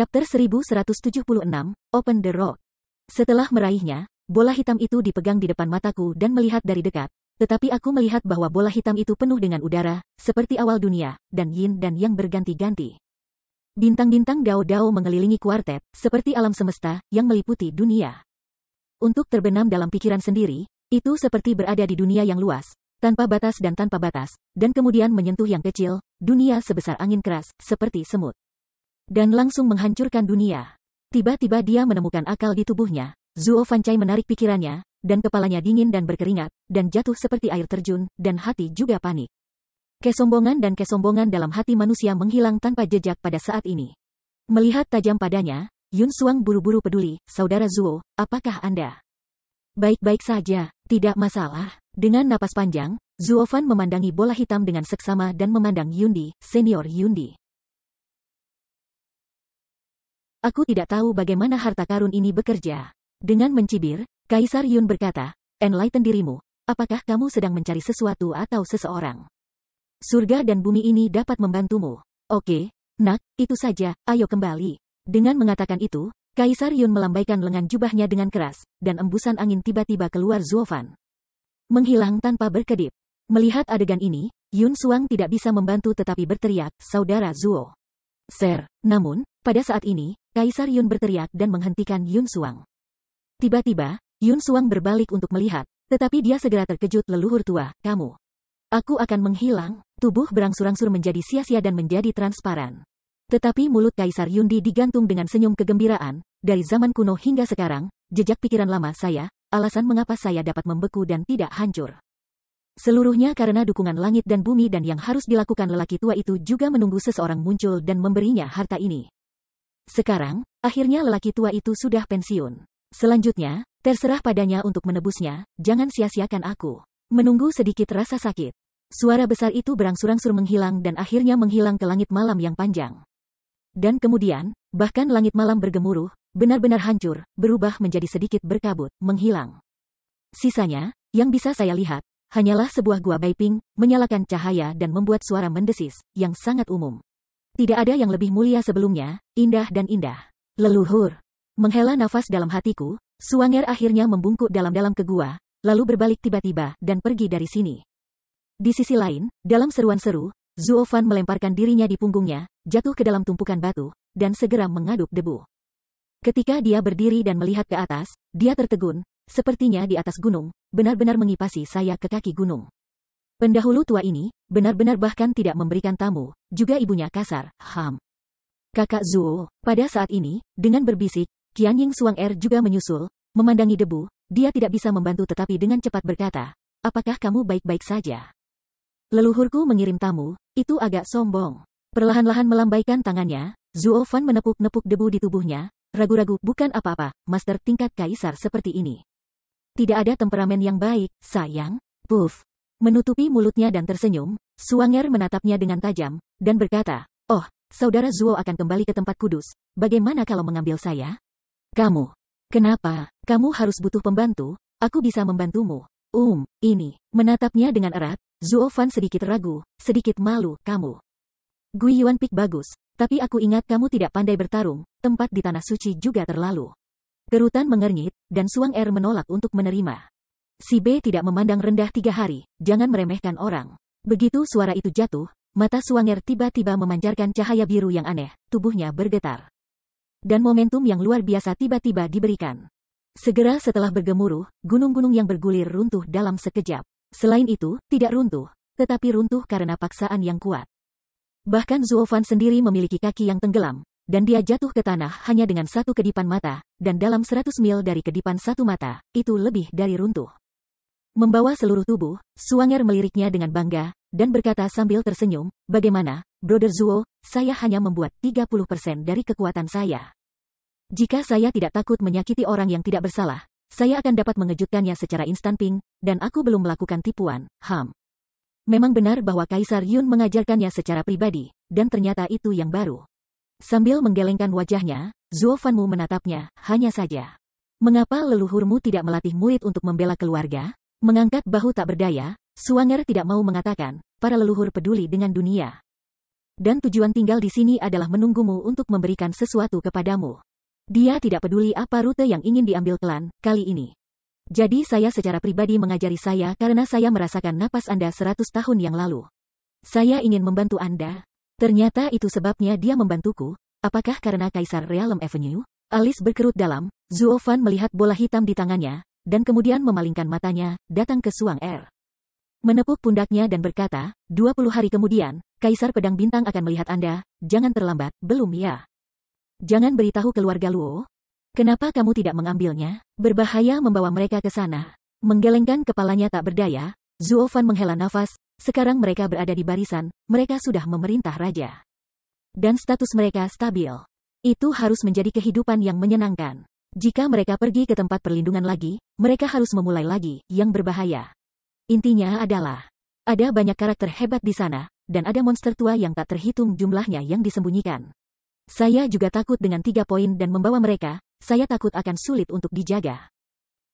Chapter 1176, Open the Road. Setelah meraihnya, bola hitam itu dipegang di depan mataku dan melihat dari dekat. Tetapi aku melihat bahwa bola hitam itu penuh dengan udara, seperti awal dunia, dan yin dan yang berganti-ganti. Bintang-bintang dao-dao mengelilingi kuartet, seperti alam semesta, yang meliputi dunia. Untuk terbenam dalam pikiran sendiri, itu seperti berada di dunia yang luas, tanpa batas dan tanpa batas, dan kemudian menyentuh yang kecil, dunia sebesar angin keras, seperti semut dan langsung menghancurkan dunia. Tiba-tiba dia menemukan akal di tubuhnya. Zuo Fancai menarik pikirannya, dan kepalanya dingin dan berkeringat, dan jatuh seperti air terjun, dan hati juga panik. Kesombongan dan kesombongan dalam hati manusia menghilang tanpa jejak pada saat ini. Melihat tajam padanya, Yun Suang buru-buru peduli, Saudara Zuo, apakah Anda? Baik-baik saja, tidak masalah. Dengan napas panjang, Zuo Fan memandangi bola hitam dengan seksama dan memandang Yundi, senior Yundi. Aku tidak tahu bagaimana harta karun ini bekerja. Dengan mencibir, Kaisar Yun berkata, Enlighten dirimu, apakah kamu sedang mencari sesuatu atau seseorang? Surga dan bumi ini dapat membantumu. Oke, nak, itu saja, ayo kembali. Dengan mengatakan itu, Kaisar Yun melambaikan lengan jubahnya dengan keras, dan embusan angin tiba-tiba keluar Zuofan. Menghilang tanpa berkedip. Melihat adegan ini, Yun Suang tidak bisa membantu tetapi berteriak, Saudara Zuo. Ser, namun, pada saat ini, Kaisar Yun berteriak dan menghentikan Yun Suang. Tiba-tiba, Yun Suang berbalik untuk melihat, tetapi dia segera terkejut leluhur tua, kamu. Aku akan menghilang, tubuh berangsur-angsur menjadi sia-sia dan menjadi transparan. Tetapi mulut Kaisar Yundi digantung dengan senyum kegembiraan, dari zaman kuno hingga sekarang, jejak pikiran lama saya, alasan mengapa saya dapat membeku dan tidak hancur. Seluruhnya karena dukungan langit dan bumi dan yang harus dilakukan lelaki tua itu juga menunggu seseorang muncul dan memberinya harta ini. Sekarang, akhirnya lelaki tua itu sudah pensiun. Selanjutnya, terserah padanya untuk menebusnya, jangan sia-siakan aku. Menunggu sedikit rasa sakit. Suara besar itu berangsur-angsur menghilang dan akhirnya menghilang ke langit malam yang panjang. Dan kemudian, bahkan langit malam bergemuruh, benar-benar hancur, berubah menjadi sedikit berkabut, menghilang. Sisanya, yang bisa saya lihat, hanyalah sebuah gua Baiping, menyalakan cahaya dan membuat suara mendesis, yang sangat umum. Tidak ada yang lebih mulia sebelumnya, indah dan indah. Leluhur. Menghela nafas dalam hatiku, suanger akhirnya membungkuk dalam-dalam ke gua, lalu berbalik tiba-tiba dan pergi dari sini. Di sisi lain, dalam seruan seru, Zuofan melemparkan dirinya di punggungnya, jatuh ke dalam tumpukan batu, dan segera mengaduk debu. Ketika dia berdiri dan melihat ke atas, dia tertegun, sepertinya di atas gunung, benar-benar mengipasi saya ke kaki gunung. Pendahulu tua ini, benar-benar bahkan tidak memberikan tamu, juga ibunya kasar, Ham. Kakak Zuo, pada saat ini, dengan berbisik, Qian Ying Suang Er juga menyusul, memandangi debu, dia tidak bisa membantu tetapi dengan cepat berkata, apakah kamu baik-baik saja? Leluhurku mengirim tamu, itu agak sombong. Perlahan-lahan melambaikan tangannya, Zuo Fan menepuk-nepuk debu di tubuhnya, ragu-ragu bukan apa-apa, master tingkat kaisar seperti ini. Tidak ada temperamen yang baik, sayang. Puff, Menutupi mulutnya dan tersenyum, Suanger menatapnya dengan tajam, dan berkata, Oh, saudara Zuo akan kembali ke tempat kudus, bagaimana kalau mengambil saya? Kamu. Kenapa? Kamu harus butuh pembantu, aku bisa membantumu. Um, ini. Menatapnya dengan erat, Zuo Fan sedikit ragu, sedikit malu, kamu. Gui Yuan Pik bagus, tapi aku ingat kamu tidak pandai bertarung, tempat di tanah suci juga terlalu. Kerutan mengernyit, dan Suang Er menolak untuk menerima. Si B tidak memandang rendah tiga hari, jangan meremehkan orang. Begitu suara itu jatuh, mata Suanger tiba-tiba memancarkan cahaya biru yang aneh, tubuhnya bergetar. Dan momentum yang luar biasa tiba-tiba diberikan. Segera setelah bergemuruh, gunung-gunung yang bergulir runtuh dalam sekejap. Selain itu, tidak runtuh, tetapi runtuh karena paksaan yang kuat. Bahkan Zuofan sendiri memiliki kaki yang tenggelam, dan dia jatuh ke tanah hanya dengan satu kedipan mata, dan dalam 100 mil dari kedipan satu mata, itu lebih dari runtuh. Membawa seluruh tubuh, Suanger meliriknya dengan bangga, dan berkata sambil tersenyum, bagaimana, Brother Zuo, saya hanya membuat 30% dari kekuatan saya. Jika saya tidak takut menyakiti orang yang tidak bersalah, saya akan dapat mengejutkannya secara instan ping, dan aku belum melakukan tipuan, ham. Memang benar bahwa Kaisar Yun mengajarkannya secara pribadi, dan ternyata itu yang baru. Sambil menggelengkan wajahnya, Zuo Fanmu menatapnya, hanya saja. Mengapa leluhurmu tidak melatih murid untuk membela keluarga? Mengangkat bahu tak berdaya, Suanger tidak mau mengatakan, para leluhur peduli dengan dunia. Dan tujuan tinggal di sini adalah menunggumu untuk memberikan sesuatu kepadamu. Dia tidak peduli apa rute yang ingin diambil klan, kali ini. Jadi saya secara pribadi mengajari saya karena saya merasakan napas Anda seratus tahun yang lalu. Saya ingin membantu Anda. Ternyata itu sebabnya dia membantuku. Apakah karena Kaisar Realm Avenue? Alis berkerut dalam, Zuofan melihat bola hitam di tangannya, dan kemudian memalingkan matanya, datang ke Suang Er. Menepuk pundaknya dan berkata, 20 hari kemudian, Kaisar Pedang Bintang akan melihat Anda, jangan terlambat, belum ya. Jangan beritahu keluarga Luo. Kenapa kamu tidak mengambilnya? Berbahaya membawa mereka ke sana. Menggelengkan kepalanya tak berdaya, Fan menghela nafas, sekarang mereka berada di barisan, mereka sudah memerintah raja. Dan status mereka stabil. Itu harus menjadi kehidupan yang menyenangkan. Jika mereka pergi ke tempat perlindungan lagi, mereka harus memulai lagi, yang berbahaya. Intinya adalah, ada banyak karakter hebat di sana, dan ada monster tua yang tak terhitung jumlahnya yang disembunyikan. Saya juga takut dengan tiga poin dan membawa mereka, saya takut akan sulit untuk dijaga.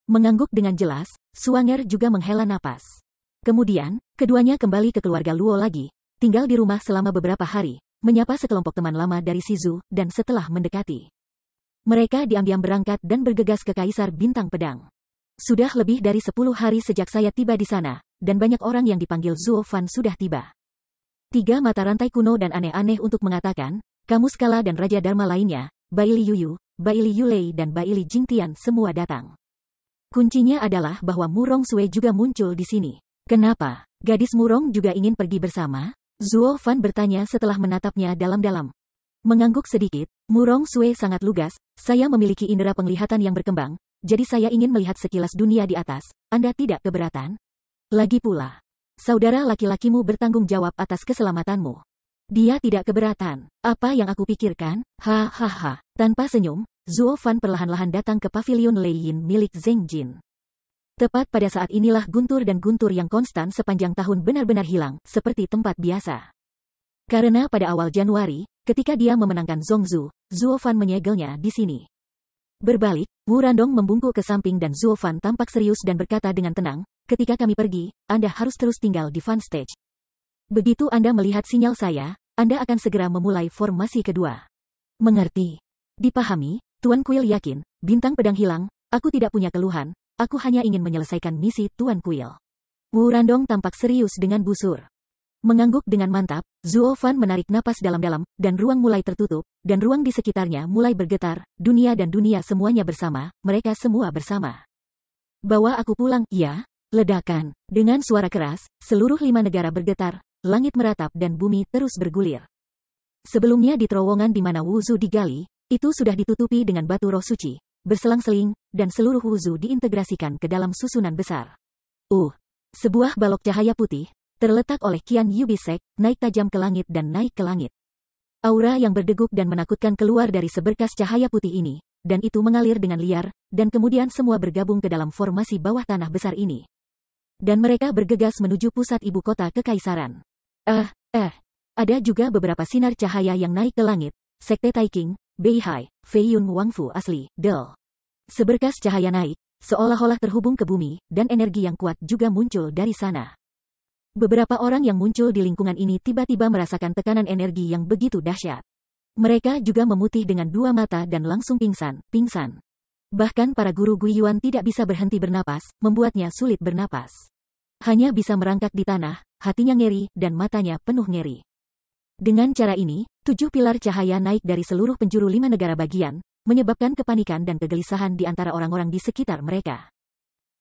Mengangguk dengan jelas, Suanger juga menghela napas. Kemudian, keduanya kembali ke keluarga Luo lagi, tinggal di rumah selama beberapa hari, menyapa sekelompok teman lama dari Sizu, dan setelah mendekati mereka diam-diam berangkat dan bergegas ke Kaisar Bintang Pedang. Sudah lebih dari sepuluh hari sejak saya tiba di sana, dan banyak orang yang dipanggil Fan sudah tiba. Tiga mata rantai kuno dan aneh-aneh untuk mengatakan, kamu skala dan Raja Dharma lainnya, Baili Yuyu, Baili Yulei dan Baili Jingtian semua datang. Kuncinya adalah bahwa Murong Sue juga muncul di sini. Kenapa? Gadis Murong juga ingin pergi bersama? Zuo Fan bertanya setelah menatapnya dalam-dalam. Mengangguk sedikit, Murong Sue sangat lugas, saya memiliki indera penglihatan yang berkembang, jadi saya ingin melihat sekilas dunia di atas, Anda tidak keberatan? Lagi pula, saudara laki-lakimu bertanggung jawab atas keselamatanmu. Dia tidak keberatan. Apa yang aku pikirkan? Hahaha. Tanpa senyum, Zuo Fan perlahan-lahan datang ke pavilion Lei Yin milik Zeng Jin. Tepat pada saat inilah guntur dan guntur yang konstan sepanjang tahun benar-benar hilang, seperti tempat biasa. Karena pada awal Januari, Ketika dia memenangkan Zongzu, Zuo Fan menyegelnya di sini. Berbalik, Wu Randong membungkuk ke samping dan Zuo Fan tampak serius dan berkata dengan tenang, ketika kami pergi, Anda harus terus tinggal di fan stage. Begitu Anda melihat sinyal saya, Anda akan segera memulai formasi kedua. Mengerti. Dipahami, Tuan Kuil yakin, bintang pedang hilang, aku tidak punya keluhan, aku hanya ingin menyelesaikan misi Tuan Kuil. Wu Randong tampak serius dengan busur. Mengangguk dengan mantap, Zuo Fan menarik napas dalam-dalam, dan ruang mulai tertutup, dan ruang di sekitarnya mulai bergetar, dunia dan dunia semuanya bersama, mereka semua bersama. Bawa aku pulang, ya? Ledakan. Dengan suara keras, seluruh lima negara bergetar, langit meratap dan bumi terus bergulir. Sebelumnya di terowongan di mana Wuzu digali, itu sudah ditutupi dengan batu roh suci, berselang-seling, dan seluruh Wuzu diintegrasikan ke dalam susunan besar. Uh, sebuah balok cahaya putih, terletak oleh Qian Yubisek, naik tajam ke langit dan naik ke langit. Aura yang berdeguk dan menakutkan keluar dari seberkas cahaya putih ini, dan itu mengalir dengan liar, dan kemudian semua bergabung ke dalam formasi bawah tanah besar ini. Dan mereka bergegas menuju pusat ibu kota kekaisaran. Eh, eh, ada juga beberapa sinar cahaya yang naik ke langit, Sekte Taiking, Beihai, Feiyun Wangfu asli, Del. Seberkas cahaya naik, seolah-olah terhubung ke bumi, dan energi yang kuat juga muncul dari sana. Beberapa orang yang muncul di lingkungan ini tiba-tiba merasakan tekanan energi yang begitu dahsyat. Mereka juga memutih dengan dua mata dan langsung pingsan, pingsan. Bahkan para guru Guiyuan tidak bisa berhenti bernapas, membuatnya sulit bernapas. Hanya bisa merangkak di tanah, hatinya ngeri, dan matanya penuh ngeri. Dengan cara ini, tujuh pilar cahaya naik dari seluruh penjuru lima negara bagian, menyebabkan kepanikan dan kegelisahan di antara orang-orang di sekitar mereka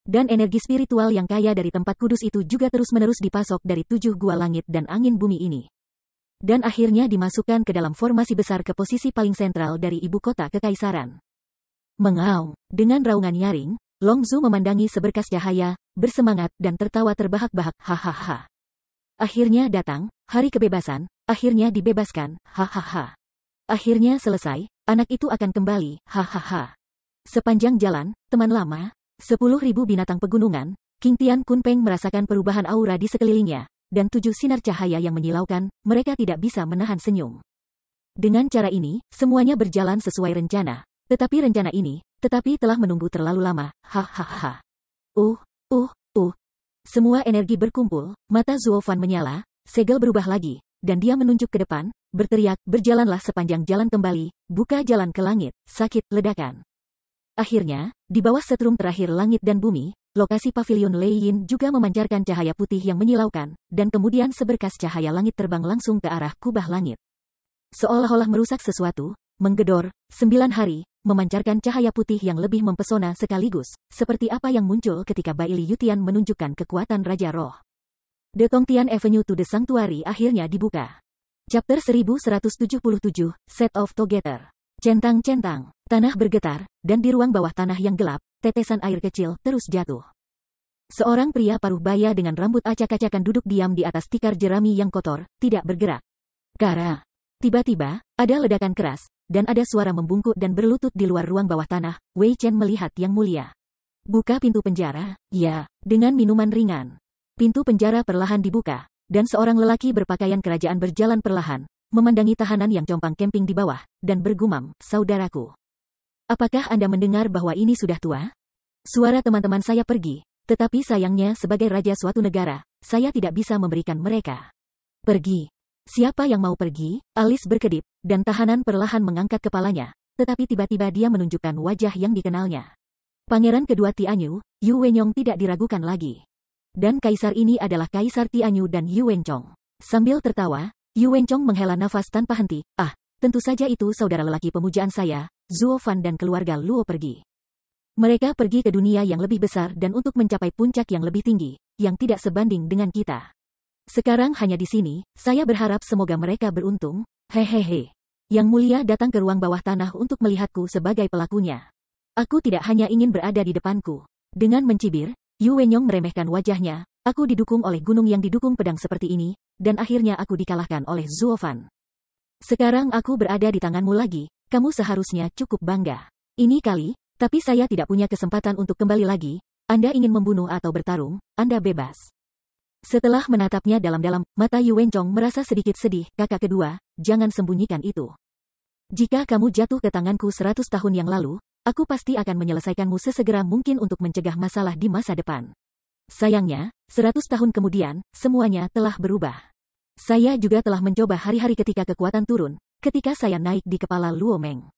dan energi spiritual yang kaya dari tempat kudus itu juga terus-menerus dipasok dari tujuh gua langit dan angin bumi ini. Dan akhirnya dimasukkan ke dalam formasi besar ke posisi paling sentral dari ibu kota kekaisaran. Mengaum, dengan raungan nyaring, Longzu memandangi seberkas cahaya, bersemangat dan tertawa terbahak-bahak, hahaha. Akhirnya datang, hari kebebasan, akhirnya dibebaskan, hahaha. Akhirnya selesai, anak itu akan kembali, hahaha. Sepanjang jalan, teman lama, ribu binatang pegunungan, King Tian Kunpeng merasakan perubahan aura di sekelilingnya, dan tujuh sinar cahaya yang menyilaukan, mereka tidak bisa menahan senyum. Dengan cara ini, semuanya berjalan sesuai rencana. Tetapi rencana ini, tetapi telah menunggu terlalu lama, hahaha. Uh, uh, uh. Semua energi berkumpul, mata Fan menyala, segel berubah lagi, dan dia menunjuk ke depan, berteriak, berjalanlah sepanjang jalan kembali, buka jalan ke langit, sakit, ledakan. Akhirnya, di bawah setrum terakhir langit dan bumi, lokasi pavilion Lei Yin juga memancarkan cahaya putih yang menyilaukan, dan kemudian seberkas cahaya langit terbang langsung ke arah kubah langit. Seolah-olah merusak sesuatu, menggedor, sembilan hari, memancarkan cahaya putih yang lebih mempesona sekaligus, seperti apa yang muncul ketika Baili Yutian menunjukkan kekuatan Raja Roh. The Tongtian Avenue to the Sanctuary akhirnya dibuka. Chapter 1177, Set of Together Centang-centang, tanah bergetar, dan di ruang bawah tanah yang gelap, tetesan air kecil terus jatuh. Seorang pria paruh baya dengan rambut acak-acakan duduk diam di atas tikar jerami yang kotor, tidak bergerak. Kara. Tiba-tiba, ada ledakan keras, dan ada suara membungkuk dan berlutut di luar ruang bawah tanah. Wei Chen melihat yang mulia. Buka pintu penjara, ya, dengan minuman ringan. Pintu penjara perlahan dibuka, dan seorang lelaki berpakaian kerajaan berjalan perlahan, memandangi tahanan yang compang camping di bawah, dan bergumam, saudaraku. Apakah Anda mendengar bahwa ini sudah tua? Suara teman-teman saya pergi, tetapi sayangnya sebagai raja suatu negara, saya tidak bisa memberikan mereka. Pergi. Siapa yang mau pergi? Alis berkedip, dan tahanan perlahan mengangkat kepalanya, tetapi tiba-tiba dia menunjukkan wajah yang dikenalnya. Pangeran kedua Tianyu, Yu Wenyong tidak diragukan lagi. Dan kaisar ini adalah kaisar Tianyu dan Yu Wenchong. Sambil tertawa, Yu Wenchong menghela nafas tanpa henti. Ah, tentu saja itu saudara lelaki pemujaan saya, Zuo Fan dan keluarga Luo pergi. Mereka pergi ke dunia yang lebih besar dan untuk mencapai puncak yang lebih tinggi, yang tidak sebanding dengan kita. Sekarang hanya di sini, saya berharap semoga mereka beruntung, hehehe. Yang mulia datang ke ruang bawah tanah untuk melihatku sebagai pelakunya. Aku tidak hanya ingin berada di depanku. Dengan mencibir, Yu Wenyong meremehkan wajahnya, aku didukung oleh gunung yang didukung pedang seperti ini, dan akhirnya aku dikalahkan oleh Zuofan. Sekarang aku berada di tanganmu lagi, kamu seharusnya cukup bangga. Ini kali, tapi saya tidak punya kesempatan untuk kembali lagi, Anda ingin membunuh atau bertarung, Anda bebas. Setelah menatapnya dalam-dalam, mata Yuwenchong merasa sedikit sedih, kakak kedua, jangan sembunyikan itu. Jika kamu jatuh ke tanganku seratus tahun yang lalu, aku pasti akan menyelesaikanmu sesegera mungkin untuk mencegah masalah di masa depan. Sayangnya, 100 tahun kemudian, semuanya telah berubah. Saya juga telah mencoba hari-hari ketika kekuatan turun, ketika saya naik di kepala Luo Meng.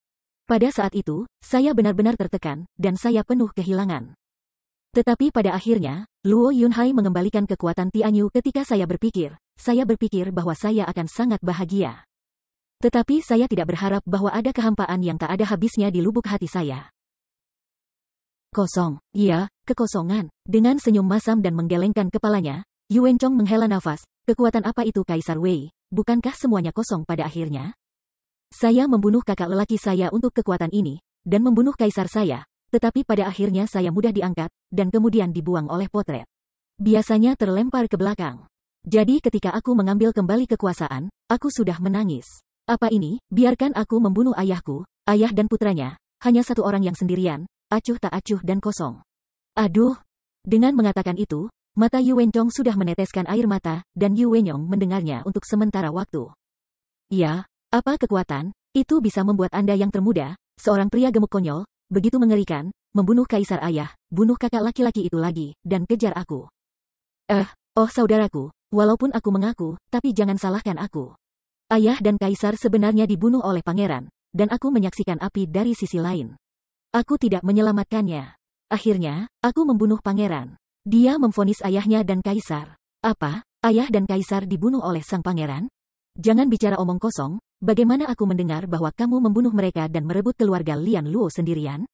Pada saat itu, saya benar-benar tertekan, dan saya penuh kehilangan. Tetapi pada akhirnya, Luo Yunhai mengembalikan kekuatan Tianyu ketika saya berpikir, saya berpikir bahwa saya akan sangat bahagia. Tetapi saya tidak berharap bahwa ada kehampaan yang tak ada habisnya di lubuk hati saya. Kosong, iya, kekosongan. Dengan senyum masam dan menggelengkan kepalanya, yu Chong menghela nafas. Kekuatan apa itu Kaisar Wei? Bukankah semuanya kosong pada akhirnya? Saya membunuh kakak lelaki saya untuk kekuatan ini, dan membunuh kaisar saya, tetapi pada akhirnya saya mudah diangkat, dan kemudian dibuang oleh potret. Biasanya terlempar ke belakang. Jadi ketika aku mengambil kembali kekuasaan, aku sudah menangis. Apa ini, biarkan aku membunuh ayahku, ayah dan putranya, hanya satu orang yang sendirian, acuh tak acuh dan kosong. Aduh! Dengan mengatakan itu, mata Yu Wenchong sudah meneteskan air mata, dan Yu Wenyong mendengarnya untuk sementara waktu. Ya, apa kekuatan, itu bisa membuat Anda yang termuda, seorang pria gemuk konyol, begitu mengerikan, membunuh kaisar ayah, bunuh kakak laki-laki itu lagi, dan kejar aku. Eh, oh saudaraku, walaupun aku mengaku, tapi jangan salahkan aku. Ayah dan kaisar sebenarnya dibunuh oleh pangeran, dan aku menyaksikan api dari sisi lain. Aku tidak menyelamatkannya. Akhirnya, aku membunuh pangeran. Dia memfonis ayahnya dan kaisar. Apa? Ayah dan kaisar dibunuh oleh sang pangeran? Jangan bicara omong kosong, bagaimana aku mendengar bahwa kamu membunuh mereka dan merebut keluarga Lian Luo sendirian?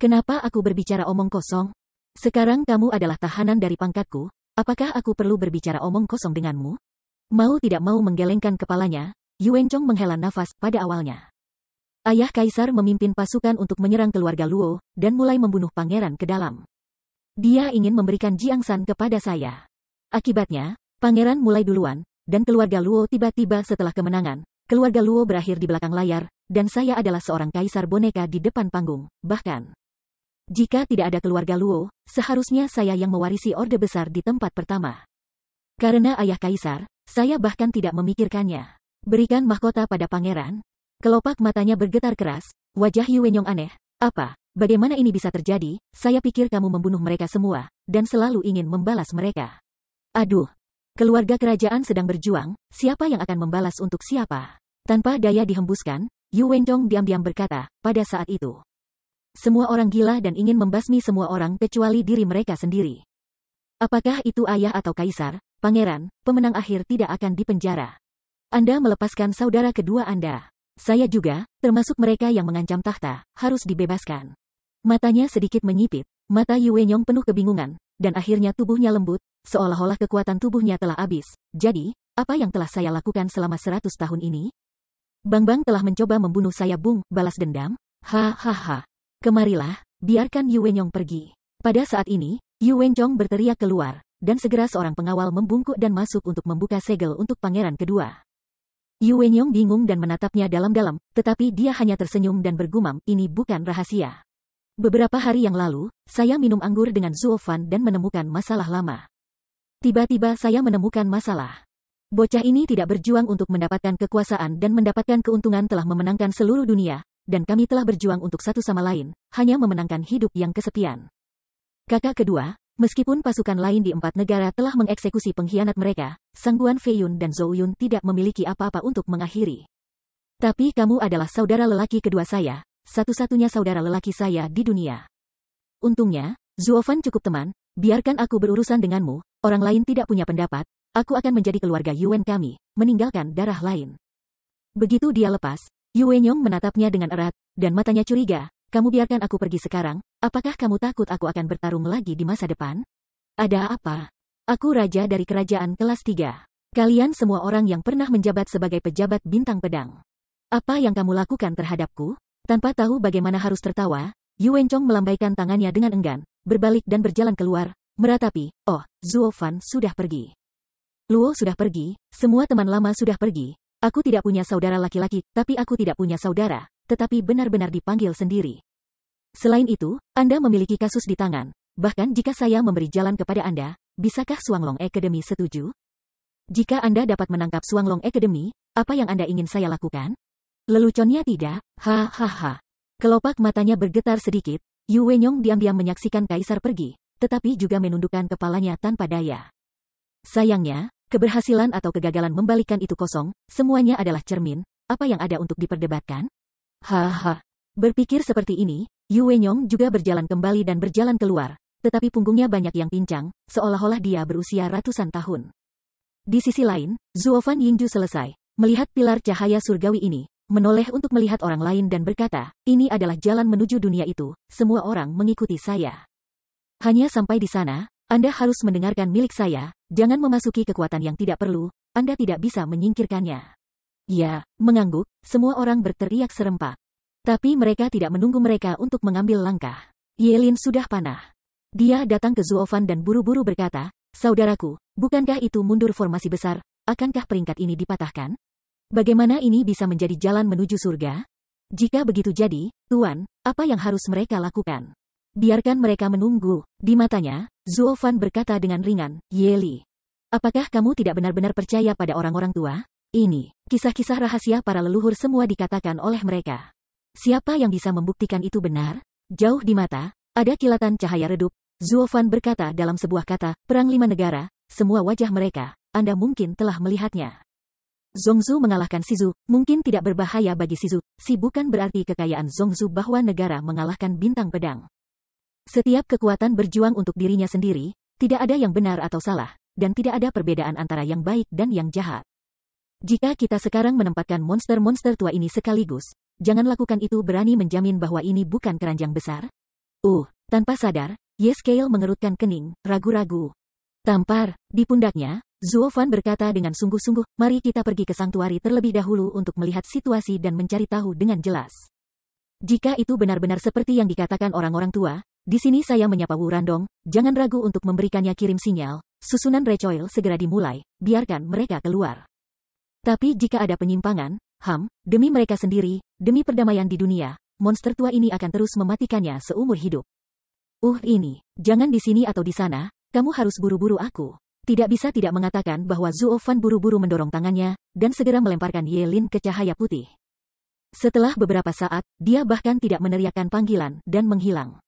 Kenapa aku berbicara omong kosong? Sekarang kamu adalah tahanan dari pangkatku, apakah aku perlu berbicara omong kosong denganmu? Mau tidak mau menggelengkan kepalanya, Yuan Chong menghela nafas pada awalnya. Ayah Kaisar memimpin pasukan untuk menyerang keluarga Luo, dan mulai membunuh pangeran ke dalam. Dia ingin memberikan Jiang San kepada saya. Akibatnya, pangeran mulai duluan, dan keluarga Luo tiba-tiba setelah kemenangan, keluarga Luo berakhir di belakang layar, dan saya adalah seorang kaisar boneka di depan panggung, bahkan. Jika tidak ada keluarga Luo, seharusnya saya yang mewarisi orde besar di tempat pertama. Karena ayah kaisar, saya bahkan tidak memikirkannya. Berikan mahkota pada pangeran, Kelopak matanya bergetar keras, wajah Yu Wenyong aneh. Apa? Bagaimana ini bisa terjadi? Saya pikir kamu membunuh mereka semua, dan selalu ingin membalas mereka. Aduh. Keluarga kerajaan sedang berjuang, siapa yang akan membalas untuk siapa? Tanpa daya dihembuskan, Yu diam-diam berkata, pada saat itu. Semua orang gila dan ingin membasmi semua orang kecuali diri mereka sendiri. Apakah itu ayah atau kaisar, pangeran, pemenang akhir tidak akan dipenjara. Anda melepaskan saudara kedua Anda. Saya juga, termasuk mereka yang mengancam tahta, harus dibebaskan. Matanya sedikit menyipit, mata Yuenyong penuh kebingungan, dan akhirnya tubuhnya lembut, seolah-olah kekuatan tubuhnya telah habis. Jadi, apa yang telah saya lakukan selama seratus tahun ini? Bang Bang telah mencoba membunuh saya Bung, balas dendam. Hahaha. Kemarilah, biarkan Yuenyong pergi. Pada saat ini, Yuenyong berteriak keluar, dan segera seorang pengawal membungkuk dan masuk untuk membuka segel untuk pangeran kedua. Yu Wenyong bingung dan menatapnya dalam-dalam, tetapi dia hanya tersenyum dan bergumam, ini bukan rahasia. Beberapa hari yang lalu, saya minum anggur dengan Zuofan dan menemukan masalah lama. Tiba-tiba saya menemukan masalah. Bocah ini tidak berjuang untuk mendapatkan kekuasaan dan mendapatkan keuntungan telah memenangkan seluruh dunia, dan kami telah berjuang untuk satu sama lain, hanya memenangkan hidup yang kesepian. Kakak kedua, Meskipun pasukan lain di empat negara telah mengeksekusi pengkhianat mereka, Sangguan Yun dan Zhou Yun tidak memiliki apa-apa untuk mengakhiri. Tapi kamu adalah saudara lelaki kedua saya, satu-satunya saudara lelaki saya di dunia. Untungnya, Fan cukup teman, biarkan aku berurusan denganmu, orang lain tidak punya pendapat, aku akan menjadi keluarga Yuan kami, meninggalkan darah lain. Begitu dia lepas, Yuan Yong menatapnya dengan erat, dan matanya curiga, kamu biarkan aku pergi sekarang, apakah kamu takut aku akan bertarung lagi di masa depan? Ada apa? Aku raja dari kerajaan kelas 3. Kalian semua orang yang pernah menjabat sebagai pejabat bintang pedang. Apa yang kamu lakukan terhadapku? Tanpa tahu bagaimana harus tertawa, Yuen Chong melambaikan tangannya dengan enggan, berbalik dan berjalan keluar, meratapi, oh, Zuo Fan sudah pergi. Luo sudah pergi, semua teman lama sudah pergi. Aku tidak punya saudara laki-laki, tapi aku tidak punya saudara, tetapi benar-benar dipanggil sendiri. Selain itu, Anda memiliki kasus di tangan. Bahkan jika saya memberi jalan kepada Anda, bisakah Suanglong Academy setuju? Jika Anda dapat menangkap Suanglong Academy, apa yang Anda ingin saya lakukan? Leluconnya tidak, hahaha. Kelopak matanya bergetar sedikit, Yu Wenyong diam-diam menyaksikan Kaisar pergi, tetapi juga menundukkan kepalanya tanpa daya. Sayangnya, keberhasilan atau kegagalan membalikkan itu kosong, semuanya adalah cermin, apa yang ada untuk diperdebatkan? Haha. Berpikir seperti ini, Yu Wenyong juga berjalan kembali dan berjalan keluar, tetapi punggungnya banyak yang pincang, seolah-olah dia berusia ratusan tahun. Di sisi lain, Zuofan Yingju selesai, melihat pilar cahaya surgawi ini, menoleh untuk melihat orang lain dan berkata, ini adalah jalan menuju dunia itu, semua orang mengikuti saya. Hanya sampai di sana, Anda harus mendengarkan milik saya, jangan memasuki kekuatan yang tidak perlu, Anda tidak bisa menyingkirkannya. Ya, mengangguk, semua orang berteriak serempak. Tapi mereka tidak menunggu mereka untuk mengambil langkah. Yelin sudah panah. Dia datang ke Zuofan dan buru-buru berkata, Saudaraku, bukankah itu mundur formasi besar? Akankah peringkat ini dipatahkan? Bagaimana ini bisa menjadi jalan menuju surga? Jika begitu jadi, Tuan, apa yang harus mereka lakukan? Biarkan mereka menunggu. Di matanya, Zuofan berkata dengan ringan, Yeli. Apakah kamu tidak benar-benar percaya pada orang-orang tua? Ini, kisah-kisah rahasia para leluhur semua dikatakan oleh mereka. Siapa yang bisa membuktikan itu benar? Jauh di mata, ada kilatan cahaya redup. Zuofan berkata dalam sebuah kata, perang lima negara, semua wajah mereka, Anda mungkin telah melihatnya. Zongzu mengalahkan Sizu, mungkin tidak berbahaya bagi Sizu, si bukan berarti kekayaan Zongzu bahwa negara mengalahkan bintang pedang. Setiap kekuatan berjuang untuk dirinya sendiri, tidak ada yang benar atau salah, dan tidak ada perbedaan antara yang baik dan yang jahat. Jika kita sekarang menempatkan monster-monster tua ini sekaligus, Jangan lakukan itu berani menjamin bahwa ini bukan keranjang besar. Uh, tanpa sadar, Yeskel mengerutkan kening, ragu-ragu. Tampar, di pundaknya, Zuofan berkata dengan sungguh-sungguh, mari kita pergi ke sanktuari terlebih dahulu untuk melihat situasi dan mencari tahu dengan jelas. Jika itu benar-benar seperti yang dikatakan orang-orang tua, di sini saya menyapa Wu Randong, jangan ragu untuk memberikannya kirim sinyal, susunan recoil segera dimulai, biarkan mereka keluar. Tapi jika ada penyimpangan, HAM, demi mereka sendiri, demi perdamaian di dunia, monster tua ini akan terus mematikannya seumur hidup. Uh ini, jangan di sini atau di sana, kamu harus buru-buru aku. Tidak bisa tidak mengatakan bahwa Zuo buru-buru mendorong tangannya, dan segera melemparkan Yelin ke cahaya putih. Setelah beberapa saat, dia bahkan tidak meneriakkan panggilan dan menghilang.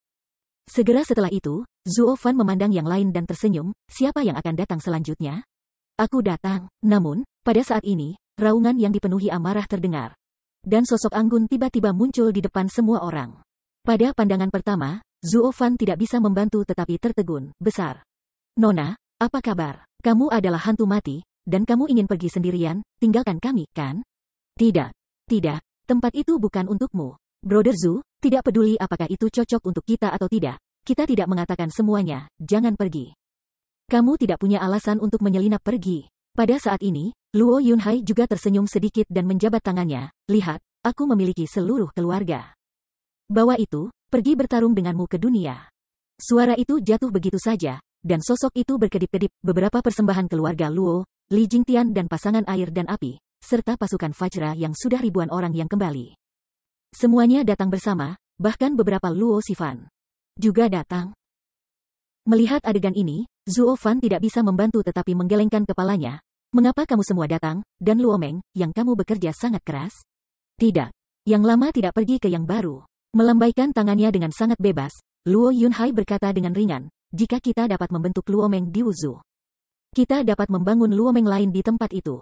Segera setelah itu, Zuo memandang yang lain dan tersenyum, siapa yang akan datang selanjutnya? Aku datang. Namun, pada saat ini, raungan yang dipenuhi amarah terdengar. Dan sosok Anggun tiba-tiba muncul di depan semua orang. Pada pandangan pertama, Zuofan tidak bisa membantu tetapi tertegun, besar. Nona, apa kabar? Kamu adalah hantu mati, dan kamu ingin pergi sendirian, tinggalkan kami, kan? Tidak. Tidak, tempat itu bukan untukmu. Brother Zu, tidak peduli apakah itu cocok untuk kita atau tidak, kita tidak mengatakan semuanya, jangan pergi. Kamu tidak punya alasan untuk menyelinap pergi. Pada saat ini, Luo Yunhai juga tersenyum sedikit dan menjabat tangannya. Lihat, aku memiliki seluruh keluarga. Bawa itu, pergi bertarung denganmu ke dunia. Suara itu jatuh begitu saja, dan sosok itu berkedip-kedip. Beberapa persembahan keluarga Luo, Li Jingtian dan pasangan air dan api, serta pasukan Fajra yang sudah ribuan orang yang kembali. Semuanya datang bersama, bahkan beberapa Luo Sifan juga datang. Melihat adegan ini, Zuo Fan tidak bisa membantu tetapi menggelengkan kepalanya, Mengapa kamu semua datang, dan Luomeng, yang kamu bekerja sangat keras? Tidak. Yang lama tidak pergi ke yang baru. Melambaikan tangannya dengan sangat bebas, Luo Yunhai berkata dengan ringan, jika kita dapat membentuk Luomeng di Wuzhu, Kita dapat membangun Luomeng lain di tempat itu.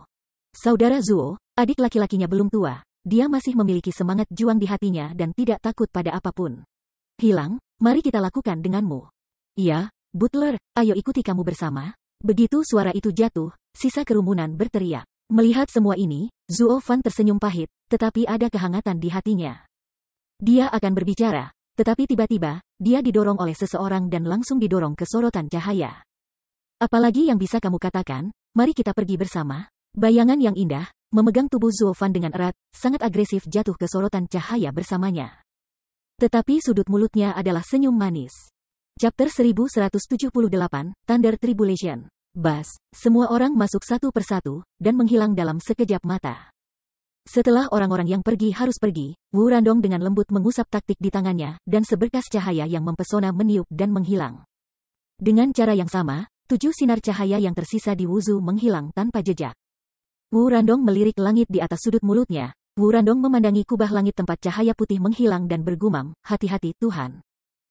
Saudara Zuo, adik laki-lakinya belum tua, dia masih memiliki semangat juang di hatinya dan tidak takut pada apapun. Hilang, mari kita lakukan denganmu. Iya, Butler, ayo ikuti kamu bersama. Begitu suara itu jatuh, sisa kerumunan berteriak. Melihat semua ini, Zuo Fan tersenyum pahit, tetapi ada kehangatan di hatinya. Dia akan berbicara, tetapi tiba-tiba, dia didorong oleh seseorang dan langsung didorong ke sorotan cahaya. Apalagi yang bisa kamu katakan, mari kita pergi bersama. Bayangan yang indah, memegang tubuh Zuo Fan dengan erat, sangat agresif jatuh ke sorotan cahaya bersamanya. Tetapi sudut mulutnya adalah senyum manis. Chapter 1178, Thunder Tribulation. Bas, semua orang masuk satu persatu, dan menghilang dalam sekejap mata. Setelah orang-orang yang pergi harus pergi, Wu Randong dengan lembut mengusap taktik di tangannya, dan seberkas cahaya yang mempesona meniup dan menghilang. Dengan cara yang sama, tujuh sinar cahaya yang tersisa di Wuzu menghilang tanpa jejak. Wu Randong melirik langit di atas sudut mulutnya. Wu Randong memandangi kubah langit tempat cahaya putih menghilang dan bergumam, hati-hati Tuhan.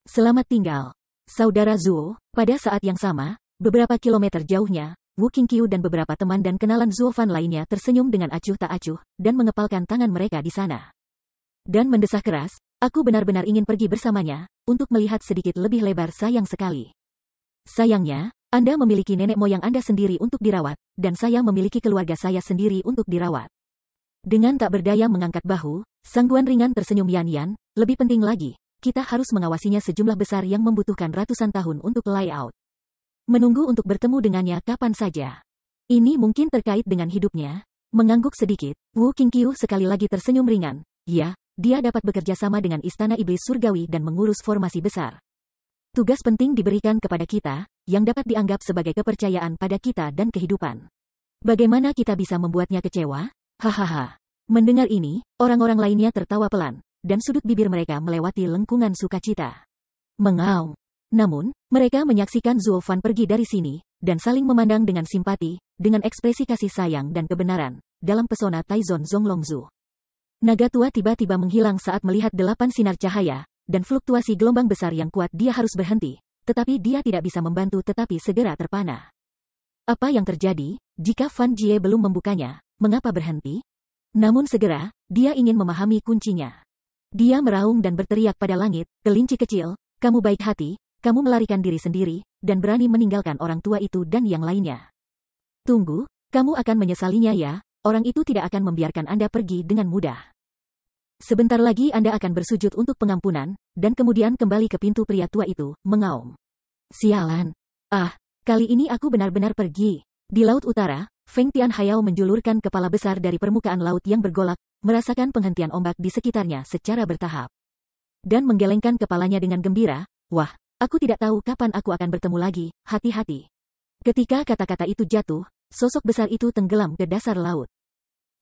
Selamat tinggal. Saudara Zuo, pada saat yang sama, beberapa kilometer jauhnya, Wu Qingqiu dan beberapa teman dan kenalan Zuo Fan lainnya tersenyum dengan acuh tak acuh, dan mengepalkan tangan mereka di sana. Dan mendesah keras, aku benar-benar ingin pergi bersamanya, untuk melihat sedikit lebih lebar sayang sekali. Sayangnya, Anda memiliki nenek moyang Anda sendiri untuk dirawat, dan saya memiliki keluarga saya sendiri untuk dirawat. Dengan tak berdaya mengangkat bahu, sangguan ringan tersenyum Yan Yan, lebih penting lagi, kita harus mengawasinya sejumlah besar yang membutuhkan ratusan tahun untuk layout. Menunggu untuk bertemu dengannya kapan saja. Ini mungkin terkait dengan hidupnya. Mengangguk sedikit, Wu Qingqiu sekali lagi tersenyum ringan. Ya, dia dapat bekerja sama dengan Istana Iblis Surgawi dan mengurus formasi besar. Tugas penting diberikan kepada kita, yang dapat dianggap sebagai kepercayaan pada kita dan kehidupan. Bagaimana kita bisa membuatnya kecewa? Hahaha. Mendengar ini, orang-orang lainnya tertawa pelan dan sudut bibir mereka melewati lengkungan sukacita. Mengaum. Namun, mereka menyaksikan Fan pergi dari sini, dan saling memandang dengan simpati, dengan ekspresi kasih sayang dan kebenaran, dalam pesona Taizon Zonglongzu. Naga tua tiba-tiba menghilang saat melihat delapan sinar cahaya, dan fluktuasi gelombang besar yang kuat dia harus berhenti, tetapi dia tidak bisa membantu tetapi segera terpana. Apa yang terjadi, jika Fan Jie belum membukanya, mengapa berhenti? Namun segera, dia ingin memahami kuncinya. Dia meraung dan berteriak pada langit, kelinci kecil, kamu baik hati, kamu melarikan diri sendiri, dan berani meninggalkan orang tua itu dan yang lainnya. Tunggu, kamu akan menyesalinya ya, orang itu tidak akan membiarkan Anda pergi dengan mudah. Sebentar lagi Anda akan bersujud untuk pengampunan, dan kemudian kembali ke pintu pria tua itu, mengaum. Sialan. Ah, kali ini aku benar-benar pergi. Di Laut Utara, Feng Tian Hayao menjulurkan kepala besar dari permukaan laut yang bergolak, merasakan penghentian ombak di sekitarnya secara bertahap. Dan menggelengkan kepalanya dengan gembira, wah, aku tidak tahu kapan aku akan bertemu lagi, hati-hati. Ketika kata-kata itu jatuh, sosok besar itu tenggelam ke dasar laut.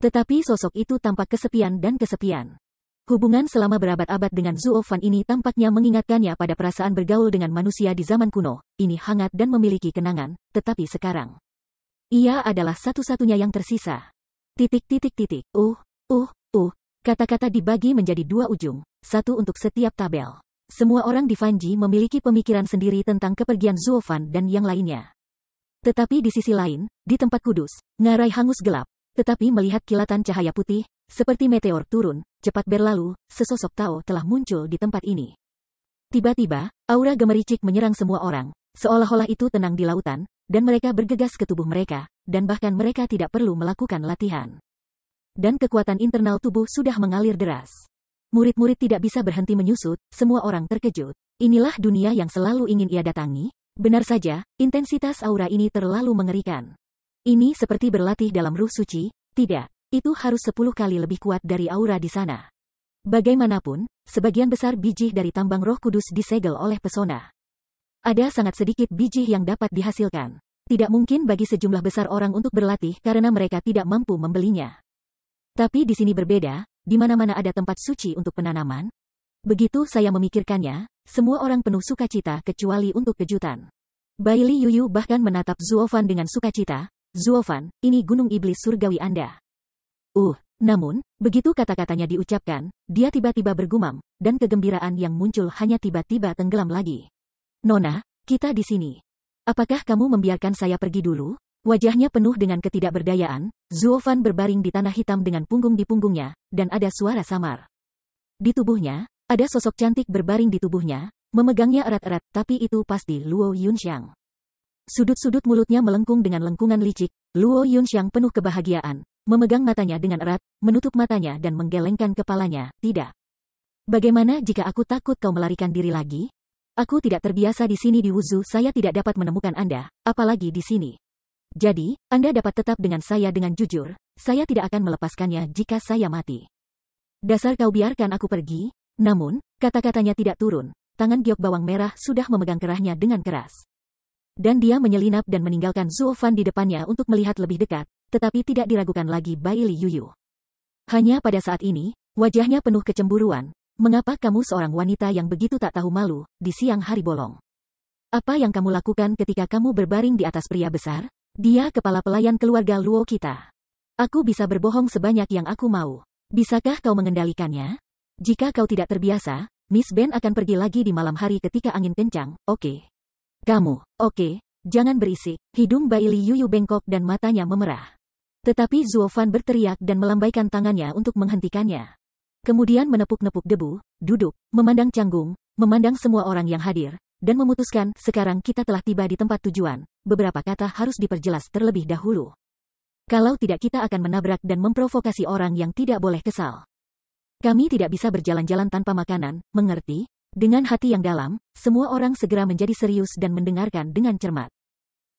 Tetapi sosok itu tampak kesepian dan kesepian. Hubungan selama berabad-abad dengan Zuofan ini tampaknya mengingatkannya pada perasaan bergaul dengan manusia di zaman kuno, ini hangat dan memiliki kenangan, tetapi sekarang. Ia adalah satu-satunya yang tersisa. Titik-titik-titik, uh, Uh, uh, kata-kata dibagi menjadi dua ujung, satu untuk setiap tabel. Semua orang di Fanji memiliki pemikiran sendiri tentang kepergian Zuofan dan yang lainnya. Tetapi di sisi lain, di tempat kudus, ngarai hangus gelap. Tetapi melihat kilatan cahaya putih, seperti meteor turun, cepat berlalu, sesosok Tao telah muncul di tempat ini. Tiba-tiba, aura gemericik menyerang semua orang, seolah-olah itu tenang di lautan, dan mereka bergegas ke tubuh mereka, dan bahkan mereka tidak perlu melakukan latihan dan kekuatan internal tubuh sudah mengalir deras. Murid-murid tidak bisa berhenti menyusut, semua orang terkejut. Inilah dunia yang selalu ingin ia datangi. Benar saja, intensitas aura ini terlalu mengerikan. Ini seperti berlatih dalam ruh suci, tidak, itu harus sepuluh kali lebih kuat dari aura di sana. Bagaimanapun, sebagian besar biji dari tambang roh kudus disegel oleh pesona. Ada sangat sedikit biji yang dapat dihasilkan. Tidak mungkin bagi sejumlah besar orang untuk berlatih karena mereka tidak mampu membelinya. Tapi di sini berbeda, di mana-mana ada tempat suci untuk penanaman. Begitu saya memikirkannya, semua orang penuh sukacita kecuali untuk kejutan. Bailey Yuyu bahkan menatap Zuofan dengan sukacita, Zuofan, ini gunung iblis surgawi Anda. Uh, namun, begitu kata-katanya diucapkan, dia tiba-tiba bergumam, dan kegembiraan yang muncul hanya tiba-tiba tenggelam lagi. Nona, kita di sini. Apakah kamu membiarkan saya pergi dulu? Wajahnya penuh dengan ketidakberdayaan, Zuofan berbaring di tanah hitam dengan punggung di punggungnya, dan ada suara samar. Di tubuhnya, ada sosok cantik berbaring di tubuhnya, memegangnya erat-erat, tapi itu pasti Luo Yunxiang. Sudut-sudut mulutnya melengkung dengan lengkungan licik, Luo Yunxiang penuh kebahagiaan, memegang matanya dengan erat, menutup matanya dan menggelengkan kepalanya, tidak. Bagaimana jika aku takut kau melarikan diri lagi? Aku tidak terbiasa di sini di Wuzu, saya tidak dapat menemukan Anda, apalagi di sini. Jadi, Anda dapat tetap dengan saya dengan jujur, saya tidak akan melepaskannya jika saya mati. Dasar kau biarkan aku pergi, namun, kata-katanya tidak turun, tangan giok bawang merah sudah memegang kerahnya dengan keras. Dan dia menyelinap dan meninggalkan Zuofan di depannya untuk melihat lebih dekat, tetapi tidak diragukan lagi Bai Li Yuyu. Hanya pada saat ini, wajahnya penuh kecemburuan, mengapa kamu seorang wanita yang begitu tak tahu malu, di siang hari bolong? Apa yang kamu lakukan ketika kamu berbaring di atas pria besar? Dia kepala pelayan keluarga Luo kita. Aku bisa berbohong sebanyak yang aku mau. Bisakah kau mengendalikannya? Jika kau tidak terbiasa, Miss Ben akan pergi lagi di malam hari ketika angin kencang, oke. Okay. Kamu, oke, okay, jangan berisik. Hidung Bailey Yuyu bengkok dan matanya memerah. Tetapi Fan berteriak dan melambaikan tangannya untuk menghentikannya. Kemudian menepuk-nepuk debu, duduk, memandang canggung, memandang semua orang yang hadir, dan memutuskan, sekarang kita telah tiba di tempat tujuan, beberapa kata harus diperjelas terlebih dahulu. Kalau tidak kita akan menabrak dan memprovokasi orang yang tidak boleh kesal. Kami tidak bisa berjalan-jalan tanpa makanan, mengerti? Dengan hati yang dalam, semua orang segera menjadi serius dan mendengarkan dengan cermat.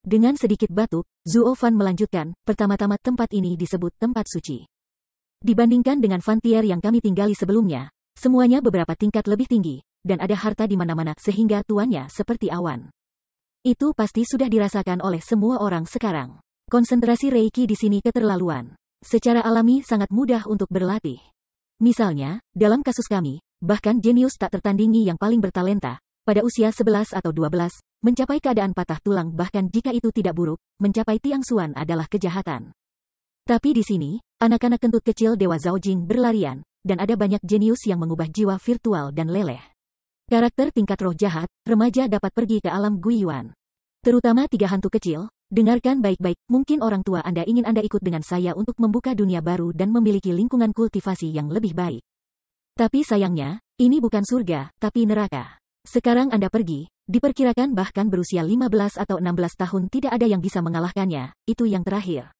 Dengan sedikit batuk, Zuo Fan melanjutkan, pertama-tama tempat ini disebut tempat suci. Dibandingkan dengan Fantier yang kami tinggali sebelumnya, semuanya beberapa tingkat lebih tinggi, dan ada harta di mana-mana sehingga tuannya seperti awan. Itu pasti sudah dirasakan oleh semua orang sekarang. Konsentrasi Reiki di sini keterlaluan. Secara alami sangat mudah untuk berlatih. Misalnya, dalam kasus kami, bahkan jenius tak tertandingi yang paling bertalenta, pada usia 11 atau 12, mencapai keadaan patah tulang bahkan jika itu tidak buruk, mencapai tiang suan adalah kejahatan. Tapi di sini, anak-anak kentut kecil Dewa Zaojing berlarian, dan ada banyak jenius yang mengubah jiwa virtual dan leleh. Karakter tingkat roh jahat, remaja dapat pergi ke alam Guiyuan. Terutama tiga hantu kecil, dengarkan baik-baik, mungkin orang tua Anda ingin Anda ikut dengan saya untuk membuka dunia baru dan memiliki lingkungan kultivasi yang lebih baik. Tapi sayangnya, ini bukan surga, tapi neraka. Sekarang Anda pergi, diperkirakan bahkan berusia 15 atau 16 tahun tidak ada yang bisa mengalahkannya, itu yang terakhir.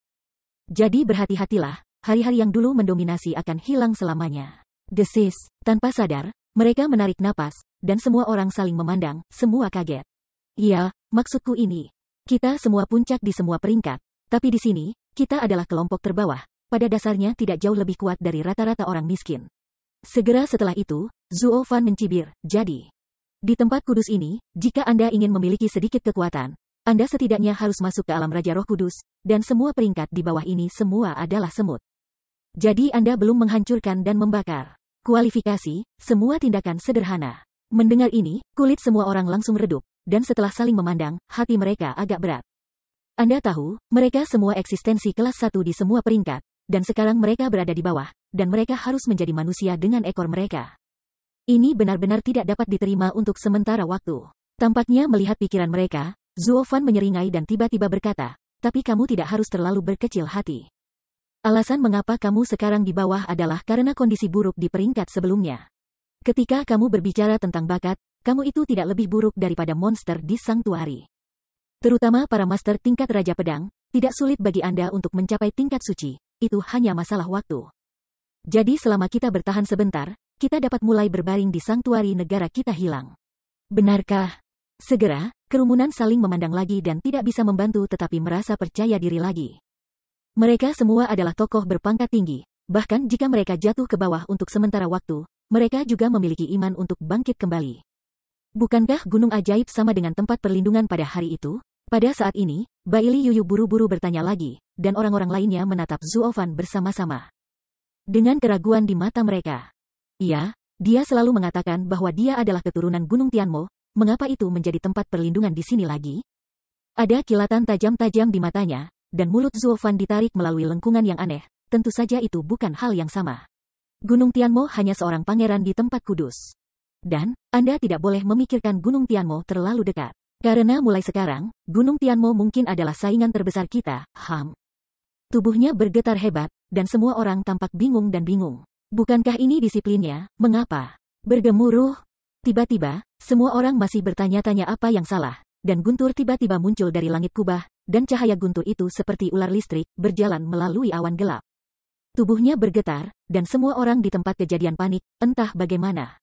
Jadi berhati-hatilah, hari-hari yang dulu mendominasi akan hilang selamanya. Desis, tanpa sadar, mereka menarik napas, dan semua orang saling memandang, semua kaget. Iya, maksudku ini. Kita semua puncak di semua peringkat. Tapi di sini, kita adalah kelompok terbawah, pada dasarnya tidak jauh lebih kuat dari rata-rata orang miskin. Segera setelah itu, Zuo Fan mencibir, jadi. Di tempat kudus ini, jika Anda ingin memiliki sedikit kekuatan, Anda setidaknya harus masuk ke alam Raja Roh Kudus, dan semua peringkat di bawah ini semua adalah semut. Jadi Anda belum menghancurkan dan membakar. Kualifikasi, semua tindakan sederhana. Mendengar ini, kulit semua orang langsung redup, dan setelah saling memandang, hati mereka agak berat. Anda tahu, mereka semua eksistensi kelas satu di semua peringkat, dan sekarang mereka berada di bawah, dan mereka harus menjadi manusia dengan ekor mereka. Ini benar-benar tidak dapat diterima untuk sementara waktu. Tampaknya melihat pikiran mereka, Zuofan menyeringai dan tiba-tiba berkata, tapi kamu tidak harus terlalu berkecil hati. Alasan mengapa kamu sekarang di bawah adalah karena kondisi buruk di peringkat sebelumnya. Ketika kamu berbicara tentang bakat, kamu itu tidak lebih buruk daripada monster di tuari. Terutama para master tingkat Raja Pedang, tidak sulit bagi Anda untuk mencapai tingkat suci, itu hanya masalah waktu. Jadi selama kita bertahan sebentar, kita dapat mulai berbaring di tuari negara kita hilang. Benarkah? Segera, kerumunan saling memandang lagi dan tidak bisa membantu tetapi merasa percaya diri lagi. Mereka semua adalah tokoh berpangkat tinggi, bahkan jika mereka jatuh ke bawah untuk sementara waktu, mereka juga memiliki iman untuk bangkit kembali. Bukankah gunung ajaib sama dengan tempat perlindungan pada hari itu? Pada saat ini, Baili Yuyu buru-buru bertanya lagi, dan orang-orang lainnya menatap Zuofan bersama-sama. Dengan keraguan di mata mereka. Iya, dia selalu mengatakan bahwa dia adalah keturunan Gunung Tianmo, mengapa itu menjadi tempat perlindungan di sini lagi? Ada kilatan tajam-tajam di matanya, dan mulut Zuofan ditarik melalui lengkungan yang aneh, tentu saja itu bukan hal yang sama. Gunung Tianmo hanya seorang pangeran di tempat kudus. Dan, Anda tidak boleh memikirkan Gunung Tianmo terlalu dekat. Karena mulai sekarang, Gunung Tianmo mungkin adalah saingan terbesar kita, Ham. Tubuhnya bergetar hebat, dan semua orang tampak bingung dan bingung. Bukankah ini disiplinnya, mengapa? Bergemuruh. Tiba-tiba, semua orang masih bertanya-tanya apa yang salah, dan guntur tiba-tiba muncul dari langit kubah, dan cahaya guntur itu seperti ular listrik berjalan melalui awan gelap. Tubuhnya bergetar, dan semua orang di tempat kejadian panik, entah bagaimana.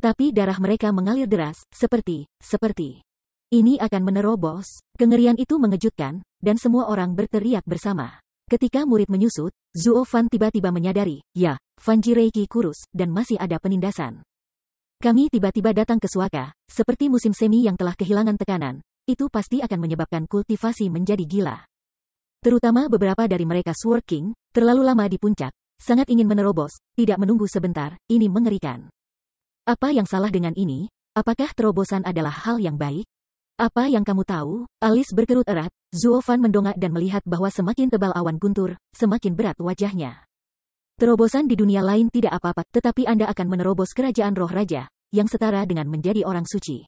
Tapi darah mereka mengalir deras, seperti, seperti. Ini akan menerobos. Kengerian itu mengejutkan, dan semua orang berteriak bersama. Ketika murid menyusut, Zuo Fan tiba-tiba menyadari, ya, Fan Reiki kurus, dan masih ada penindasan. Kami tiba-tiba datang ke Suaka, seperti musim semi yang telah kehilangan tekanan, itu pasti akan menyebabkan kultivasi menjadi gila. Terutama beberapa dari mereka swerking, terlalu lama di puncak, sangat ingin menerobos, tidak menunggu sebentar, ini mengerikan. Apa yang salah dengan ini? Apakah terobosan adalah hal yang baik? Apa yang kamu tahu? Alis berkerut erat, Zuofan mendongak dan melihat bahwa semakin tebal awan guntur, semakin berat wajahnya. Terobosan di dunia lain tidak apa-apa, tetapi Anda akan menerobos kerajaan roh raja, yang setara dengan menjadi orang suci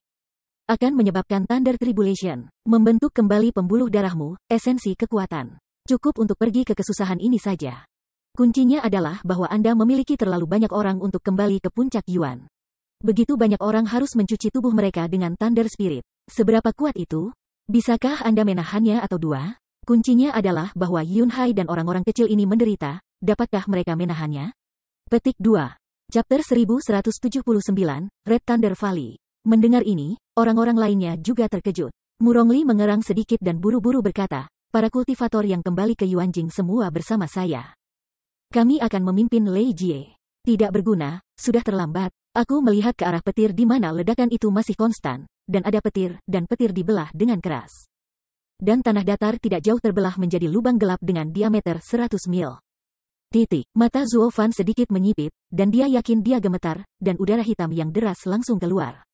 akan menyebabkan Thunder Tribulation, membentuk kembali pembuluh darahmu, esensi kekuatan. Cukup untuk pergi ke kesusahan ini saja. Kuncinya adalah bahwa Anda memiliki terlalu banyak orang untuk kembali ke puncak Yuan. Begitu banyak orang harus mencuci tubuh mereka dengan Thunder Spirit. Seberapa kuat itu? Bisakah Anda menahannya atau dua? Kuncinya adalah bahwa Yun Hai dan orang-orang kecil ini menderita, dapatkah mereka menahannya? Petik 2. Chapter 1179, Red Thunder Valley. Mendengar ini, orang-orang lainnya juga terkejut. Murongli mengerang sedikit dan buru-buru berkata, para kultivator yang kembali ke Yuanjing semua bersama saya. Kami akan memimpin Lei Jie. Tidak berguna, sudah terlambat. Aku melihat ke arah petir di mana ledakan itu masih konstan, dan ada petir, dan petir dibelah dengan keras. Dan tanah datar tidak jauh terbelah menjadi lubang gelap dengan diameter 100 mil. Titik. Mata Zuo Fan sedikit menyipit, dan dia yakin dia gemetar, dan udara hitam yang deras langsung keluar.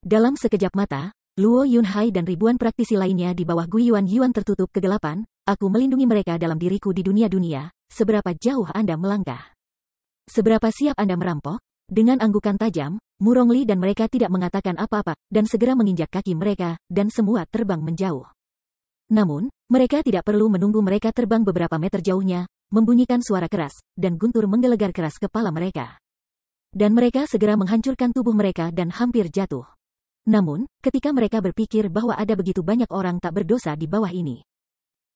Dalam sekejap mata, Luo Yunhai dan ribuan praktisi lainnya di bawah Guyuan Yuan tertutup kegelapan, aku melindungi mereka dalam diriku di dunia-dunia, seberapa jauh Anda melangkah. Seberapa siap Anda merampok? Dengan anggukan tajam, Murong Li dan mereka tidak mengatakan apa-apa, dan segera menginjak kaki mereka, dan semua terbang menjauh. Namun, mereka tidak perlu menunggu mereka terbang beberapa meter jauhnya, membunyikan suara keras, dan guntur menggelegar keras kepala mereka. Dan mereka segera menghancurkan tubuh mereka dan hampir jatuh. Namun, ketika mereka berpikir bahwa ada begitu banyak orang tak berdosa di bawah ini,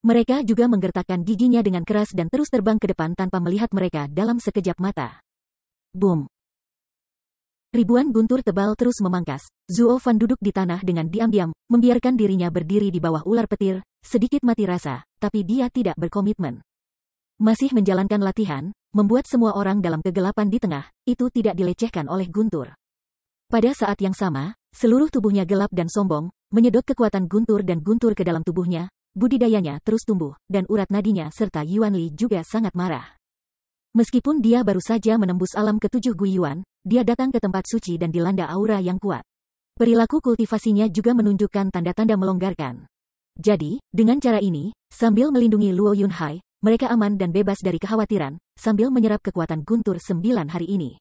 mereka juga menggertakkan giginya dengan keras dan terus terbang ke depan tanpa melihat mereka dalam sekejap mata. Boom. Ribuan guntur tebal terus memangkas. Zuo Fan duduk di tanah dengan diam-diam, membiarkan dirinya berdiri di bawah ular petir, sedikit mati rasa, tapi dia tidak berkomitmen. Masih menjalankan latihan, membuat semua orang dalam kegelapan di tengah, itu tidak dilecehkan oleh guntur. Pada saat yang sama, Seluruh tubuhnya gelap dan sombong, menyedot kekuatan guntur dan guntur ke dalam tubuhnya, budidayanya terus tumbuh, dan urat nadinya serta Yuan Li juga sangat marah. Meskipun dia baru saja menembus alam ketujuh Yuan, dia datang ke tempat suci dan dilanda aura yang kuat. Perilaku kultivasinya juga menunjukkan tanda-tanda melonggarkan. Jadi, dengan cara ini, sambil melindungi Luo Yunhai, mereka aman dan bebas dari kekhawatiran, sambil menyerap kekuatan guntur sembilan hari ini.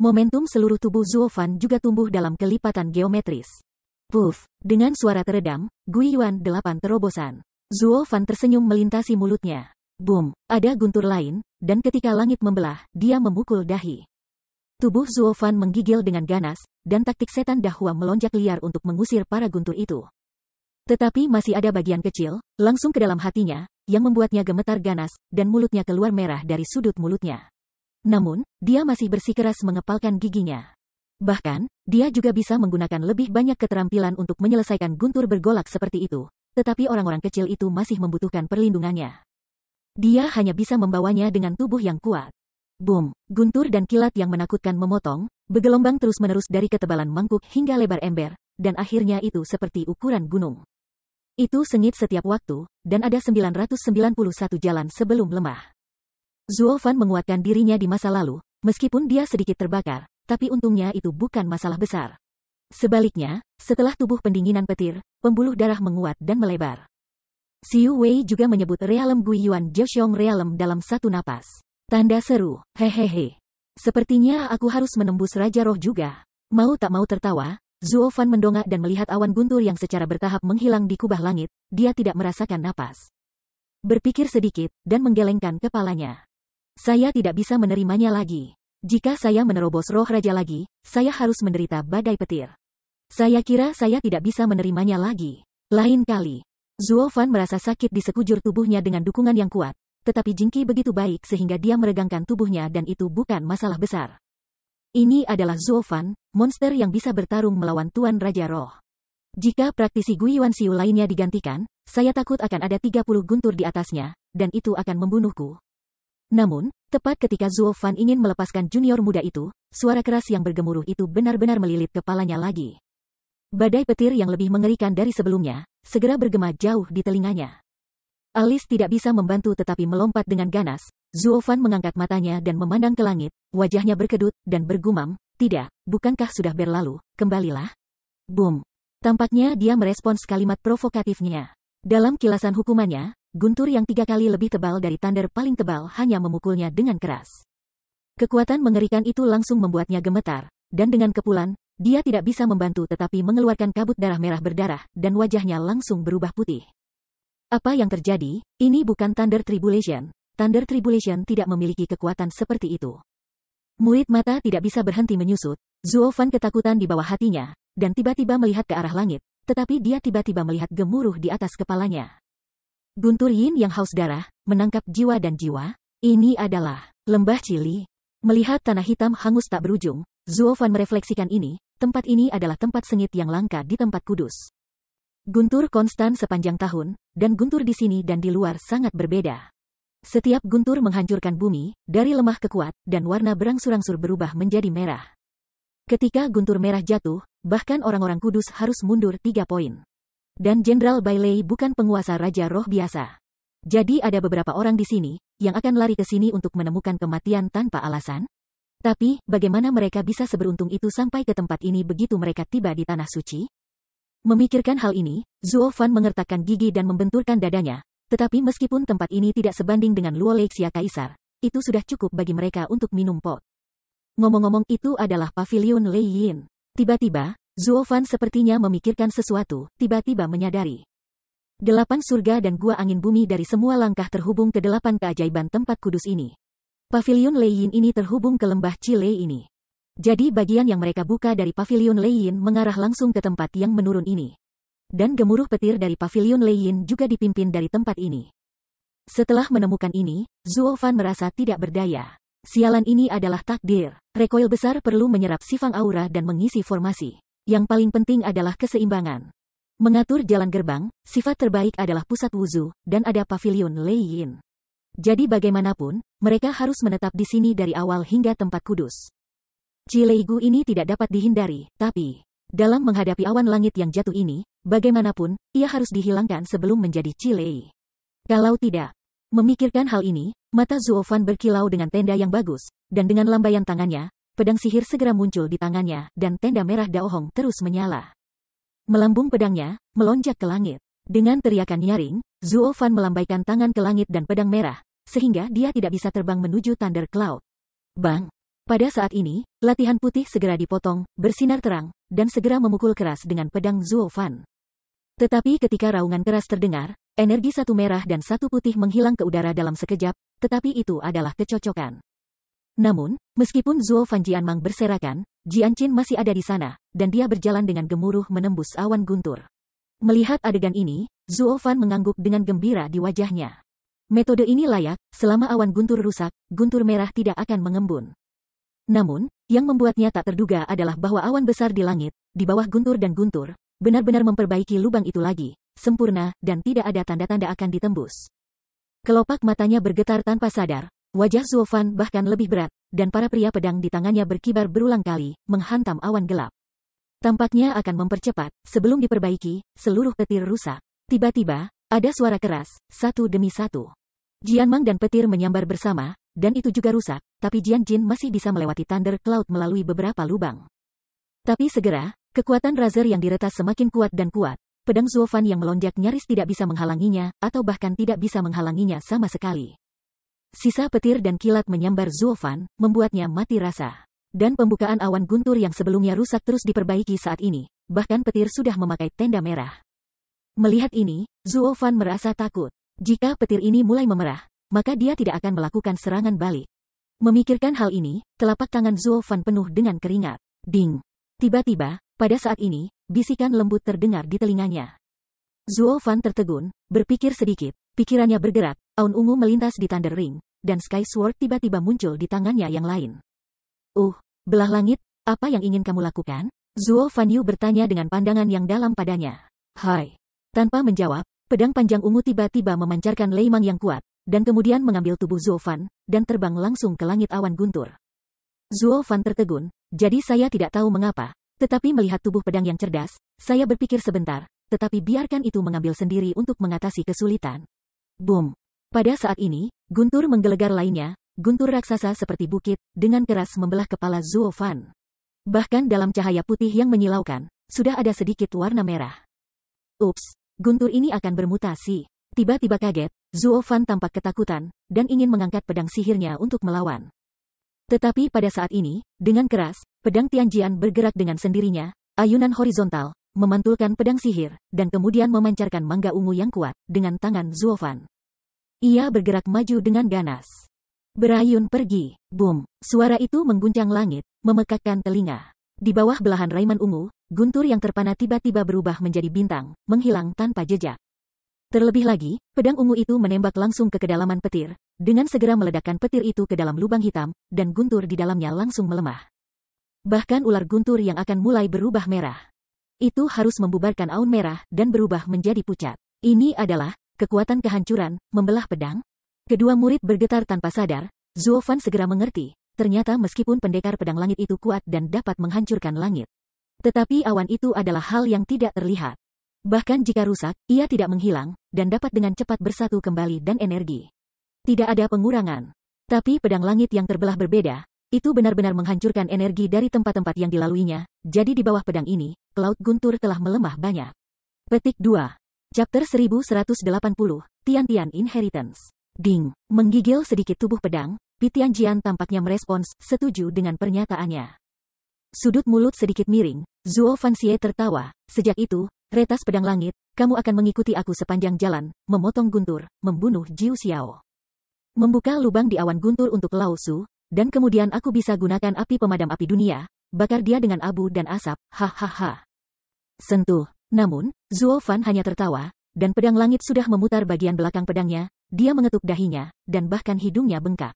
Momentum seluruh tubuh Zuo Fan juga tumbuh dalam kelipatan geometris. Puff, dengan suara teredam, Gui Yuan delapan terobosan. Zuo Fan tersenyum melintasi mulutnya. Boom, ada guntur lain, dan ketika langit membelah, dia memukul dahi. Tubuh Zuo Fan menggigil dengan ganas, dan taktik setan Dahua melonjak liar untuk mengusir para guntur itu. Tetapi masih ada bagian kecil, langsung ke dalam hatinya, yang membuatnya gemetar ganas, dan mulutnya keluar merah dari sudut mulutnya. Namun, dia masih bersikeras mengepalkan giginya. Bahkan, dia juga bisa menggunakan lebih banyak keterampilan untuk menyelesaikan guntur bergolak seperti itu, tetapi orang-orang kecil itu masih membutuhkan perlindungannya. Dia hanya bisa membawanya dengan tubuh yang kuat. Boom, guntur dan kilat yang menakutkan memotong, bergelombang terus-menerus dari ketebalan mangkuk hingga lebar ember, dan akhirnya itu seperti ukuran gunung. Itu sengit setiap waktu, dan ada 991 jalan sebelum lemah. Fan menguatkan dirinya di masa lalu, meskipun dia sedikit terbakar, tapi untungnya itu bukan masalah besar. Sebaliknya, setelah tubuh pendinginan petir, pembuluh darah menguat dan melebar. Siu Wei juga menyebut realem Guiyuan Joshong realem dalam satu napas. Tanda seru, hehehe. Sepertinya aku harus menembus Raja Roh juga. Mau tak mau tertawa, Zuo Fan mendongak dan melihat awan guntur yang secara bertahap menghilang di kubah langit, dia tidak merasakan napas. Berpikir sedikit, dan menggelengkan kepalanya. Saya tidak bisa menerimanya lagi. Jika saya menerobos roh raja lagi, saya harus menderita badai petir. Saya kira saya tidak bisa menerimanya lagi. Lain kali, Zuo Fan merasa sakit di sekujur tubuhnya dengan dukungan yang kuat. Tetapi Jingki begitu baik sehingga dia meregangkan tubuhnya dan itu bukan masalah besar. Ini adalah Zuo Fan, monster yang bisa bertarung melawan Tuan Raja Roh. Jika praktisi Guiyuan Siu lainnya digantikan, saya takut akan ada 30 guntur di atasnya, dan itu akan membunuhku. Namun, tepat ketika Zuofan ingin melepaskan junior muda itu, suara keras yang bergemuruh itu benar-benar melilit kepalanya lagi. Badai petir yang lebih mengerikan dari sebelumnya, segera bergema jauh di telinganya. Alis tidak bisa membantu tetapi melompat dengan ganas, Zuofan mengangkat matanya dan memandang ke langit, wajahnya berkedut dan bergumam, tidak, bukankah sudah berlalu, kembalilah. Boom. Tampaknya dia merespons kalimat provokatifnya. Dalam kilasan hukumannya, guntur yang tiga kali lebih tebal dari Thunder paling tebal hanya memukulnya dengan keras. Kekuatan mengerikan itu langsung membuatnya gemetar, dan dengan kepulan, dia tidak bisa membantu tetapi mengeluarkan kabut darah merah berdarah, dan wajahnya langsung berubah putih. Apa yang terjadi? Ini bukan Thunder Tribulation. Thunder Tribulation tidak memiliki kekuatan seperti itu. Murid mata tidak bisa berhenti menyusut, Zuofan ketakutan di bawah hatinya, dan tiba-tiba melihat ke arah langit, tetapi dia tiba-tiba melihat gemuruh di atas kepalanya. Guntur Yin yang haus darah, menangkap jiwa dan jiwa, ini adalah lembah Cili. Melihat tanah hitam hangus tak berujung, Zuo Fan merefleksikan ini, tempat ini adalah tempat sengit yang langka di tempat kudus. Guntur konstan sepanjang tahun, dan guntur di sini dan di luar sangat berbeda. Setiap guntur menghancurkan bumi, dari lemah ke kuat, dan warna berangsur-angsur berubah menjadi merah. Ketika guntur merah jatuh, bahkan orang-orang kudus harus mundur tiga poin. Dan Jenderal Bailey bukan penguasa Raja Roh biasa. Jadi ada beberapa orang di sini, yang akan lari ke sini untuk menemukan kematian tanpa alasan? Tapi, bagaimana mereka bisa seberuntung itu sampai ke tempat ini begitu mereka tiba di Tanah Suci? Memikirkan hal ini, Zuo Fan mengertakkan gigi dan membenturkan dadanya. Tetapi meskipun tempat ini tidak sebanding dengan Luo Leixia Kaisar, itu sudah cukup bagi mereka untuk minum pot. Ngomong-ngomong itu adalah pavilion Lei Yin. Tiba-tiba, Zuofan sepertinya memikirkan sesuatu, tiba-tiba menyadari. Delapan surga dan gua angin bumi dari semua langkah terhubung ke delapan keajaiban tempat kudus ini. Pavilion Leiyin ini terhubung ke lembah Chile ini. Jadi bagian yang mereka buka dari pavilion Leiyin mengarah langsung ke tempat yang menurun ini. Dan gemuruh petir dari pavilion Leiyin juga dipimpin dari tempat ini. Setelah menemukan ini, Zuofan merasa tidak berdaya. Sialan ini adalah takdir. Recoil besar perlu menyerap sifang aura dan mengisi formasi. Yang paling penting adalah keseimbangan. Mengatur jalan gerbang, sifat terbaik adalah pusat wuzu dan ada pavilion Lei Yin. Jadi bagaimanapun, mereka harus menetap di sini dari awal hingga tempat kudus. Cileigu ini tidak dapat dihindari, tapi dalam menghadapi awan langit yang jatuh ini, bagaimanapun, ia harus dihilangkan sebelum menjadi Cilei. Kalau tidak, memikirkan hal ini, mata Zuofan berkilau dengan tenda yang bagus, dan dengan lambaian tangannya, pedang sihir segera muncul di tangannya, dan tenda merah Daohong terus menyala. Melambung pedangnya, melonjak ke langit. Dengan teriakan nyaring, Zuo Fan melambaikan tangan ke langit dan pedang merah, sehingga dia tidak bisa terbang menuju Thunder Cloud. Bang! Pada saat ini, latihan putih segera dipotong, bersinar terang, dan segera memukul keras dengan pedang Zuo Fan. Tetapi ketika raungan keras terdengar, energi satu merah dan satu putih menghilang ke udara dalam sekejap, tetapi itu adalah kecocokan. Namun, meskipun Zuo Fan mang berserakan, Jian Qin masih ada di sana, dan dia berjalan dengan gemuruh menembus awan guntur. Melihat adegan ini, Zuo Fan mengangguk dengan gembira di wajahnya. Metode ini layak, selama awan guntur rusak, guntur merah tidak akan mengembun. Namun, yang membuatnya tak terduga adalah bahwa awan besar di langit, di bawah guntur dan guntur, benar-benar memperbaiki lubang itu lagi, sempurna, dan tidak ada tanda-tanda akan ditembus. Kelopak matanya bergetar tanpa sadar, Wajah Zulfan bahkan lebih berat, dan para pria pedang di tangannya berkibar berulang kali, menghantam awan gelap. Tampaknya akan mempercepat, sebelum diperbaiki, seluruh petir rusak. Tiba-tiba, ada suara keras, satu demi satu. Jian Mang dan petir menyambar bersama, dan itu juga rusak, tapi Jian Jin masih bisa melewati Thunder Cloud melalui beberapa lubang. Tapi segera, kekuatan Razer yang diretas semakin kuat dan kuat, pedang Zuofan yang melonjak nyaris tidak bisa menghalanginya, atau bahkan tidak bisa menghalanginya sama sekali. Sisa petir dan kilat menyambar Zulfan, membuatnya mati rasa. Dan pembukaan awan guntur yang sebelumnya rusak terus diperbaiki saat ini, bahkan petir sudah memakai tenda merah. Melihat ini, Zuofan merasa takut. Jika petir ini mulai memerah, maka dia tidak akan melakukan serangan balik. Memikirkan hal ini, telapak tangan Zuofan penuh dengan keringat. Ding! Tiba-tiba, pada saat ini, bisikan lembut terdengar di telinganya. Zuofan tertegun, berpikir sedikit, pikirannya bergerak, Aun ungu melintas di Thunder Ring, dan Sky Sword tiba-tiba muncul di tangannya yang lain. Uh, belah langit, apa yang ingin kamu lakukan? Zuo Fan Yu bertanya dengan pandangan yang dalam padanya. Hai. Tanpa menjawab, pedang panjang ungu tiba-tiba memancarkan leimang yang kuat, dan kemudian mengambil tubuh Zuo Fan, dan terbang langsung ke langit awan guntur. Zuo Fan tertegun, jadi saya tidak tahu mengapa, tetapi melihat tubuh pedang yang cerdas, saya berpikir sebentar, tetapi biarkan itu mengambil sendiri untuk mengatasi kesulitan. Boom! Pada saat ini, guntur menggelegar lainnya, guntur raksasa seperti bukit, dengan keras membelah kepala Zuo Fan. Bahkan dalam cahaya putih yang menyilaukan, sudah ada sedikit warna merah. Ups, guntur ini akan bermutasi. Tiba-tiba kaget, Zuo Fan tampak ketakutan, dan ingin mengangkat pedang sihirnya untuk melawan. Tetapi pada saat ini, dengan keras, pedang Tianjian bergerak dengan sendirinya, ayunan horizontal, memantulkan pedang sihir, dan kemudian memancarkan mangga ungu yang kuat, dengan tangan Zuo Fan. Ia bergerak maju dengan ganas. Berayun pergi, boom. Suara itu mengguncang langit, memekakkan telinga. Di bawah belahan raiman ungu, guntur yang terpana tiba-tiba berubah menjadi bintang, menghilang tanpa jejak. Terlebih lagi, pedang ungu itu menembak langsung ke kedalaman petir, dengan segera meledakkan petir itu ke dalam lubang hitam, dan guntur di dalamnya langsung melemah. Bahkan ular guntur yang akan mulai berubah merah. Itu harus membubarkan aun merah, dan berubah menjadi pucat. Ini adalah kekuatan kehancuran, membelah pedang? Kedua murid bergetar tanpa sadar, Fan segera mengerti, ternyata meskipun pendekar pedang langit itu kuat dan dapat menghancurkan langit. Tetapi awan itu adalah hal yang tidak terlihat. Bahkan jika rusak, ia tidak menghilang, dan dapat dengan cepat bersatu kembali dan energi. Tidak ada pengurangan. Tapi pedang langit yang terbelah berbeda, itu benar-benar menghancurkan energi dari tempat-tempat yang dilaluinya, jadi di bawah pedang ini, Laut Guntur telah melemah banyak. Petik 2. Chapter 1180, Tian Tian Inheritance. Ding, menggigil sedikit tubuh pedang, Pitian Jian tampaknya merespons, setuju dengan pernyataannya. Sudut mulut sedikit miring, Zuo Fanxie tertawa, sejak itu, retas pedang langit, kamu akan mengikuti aku sepanjang jalan, memotong guntur, membunuh Jiu Xiao. Membuka lubang di awan guntur untuk Lao Su, dan kemudian aku bisa gunakan api pemadam api dunia, bakar dia dengan abu dan asap, hahaha. Sentuh, namun, Zuofan hanya tertawa, dan pedang langit sudah memutar bagian belakang pedangnya, dia mengetuk dahinya, dan bahkan hidungnya bengkak.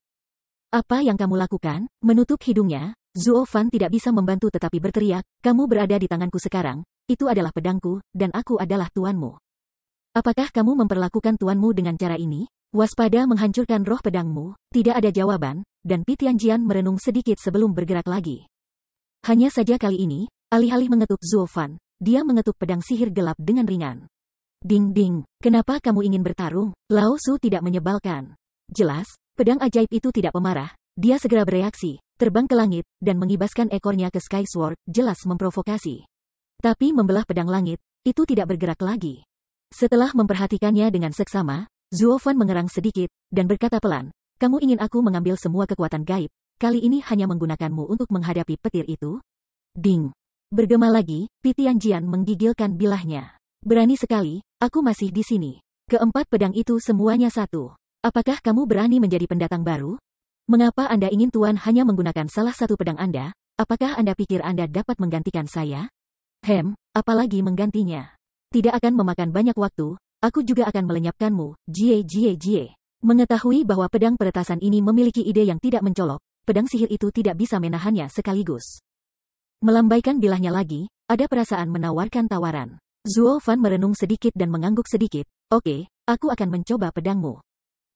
Apa yang kamu lakukan? Menutup hidungnya, Zuofan tidak bisa membantu tetapi berteriak, kamu berada di tanganku sekarang, itu adalah pedangku, dan aku adalah tuanmu. Apakah kamu memperlakukan tuanmu dengan cara ini? Waspada menghancurkan roh pedangmu, tidak ada jawaban, dan Pitianjian merenung sedikit sebelum bergerak lagi. Hanya saja kali ini, alih-alih mengetuk Zuofan, dia mengetuk pedang sihir gelap dengan ringan. Ding ding, kenapa kamu ingin bertarung? Lao Su tidak menyebalkan. Jelas, pedang ajaib itu tidak pemarah. Dia segera bereaksi, terbang ke langit, dan mengibaskan ekornya ke Sky Sword, jelas memprovokasi. Tapi membelah pedang langit, itu tidak bergerak lagi. Setelah memperhatikannya dengan seksama, Fan mengerang sedikit, dan berkata pelan, kamu ingin aku mengambil semua kekuatan gaib, kali ini hanya menggunakanmu untuk menghadapi petir itu? Ding, Bergema lagi, Pitian Jian menggigilkan bilahnya. Berani sekali, aku masih di sini. Keempat pedang itu semuanya satu. Apakah kamu berani menjadi pendatang baru? Mengapa Anda ingin Tuan hanya menggunakan salah satu pedang Anda? Apakah Anda pikir Anda dapat menggantikan saya? Hem, apalagi menggantinya. Tidak akan memakan banyak waktu, aku juga akan melenyapkanmu, jie jie jie. Mengetahui bahwa pedang peretasan ini memiliki ide yang tidak mencolok, pedang sihir itu tidak bisa menahannya sekaligus. Melambaikan bilahnya lagi, ada perasaan menawarkan tawaran. Zuo Fan merenung sedikit dan mengangguk sedikit. Oke, aku akan mencoba pedangmu.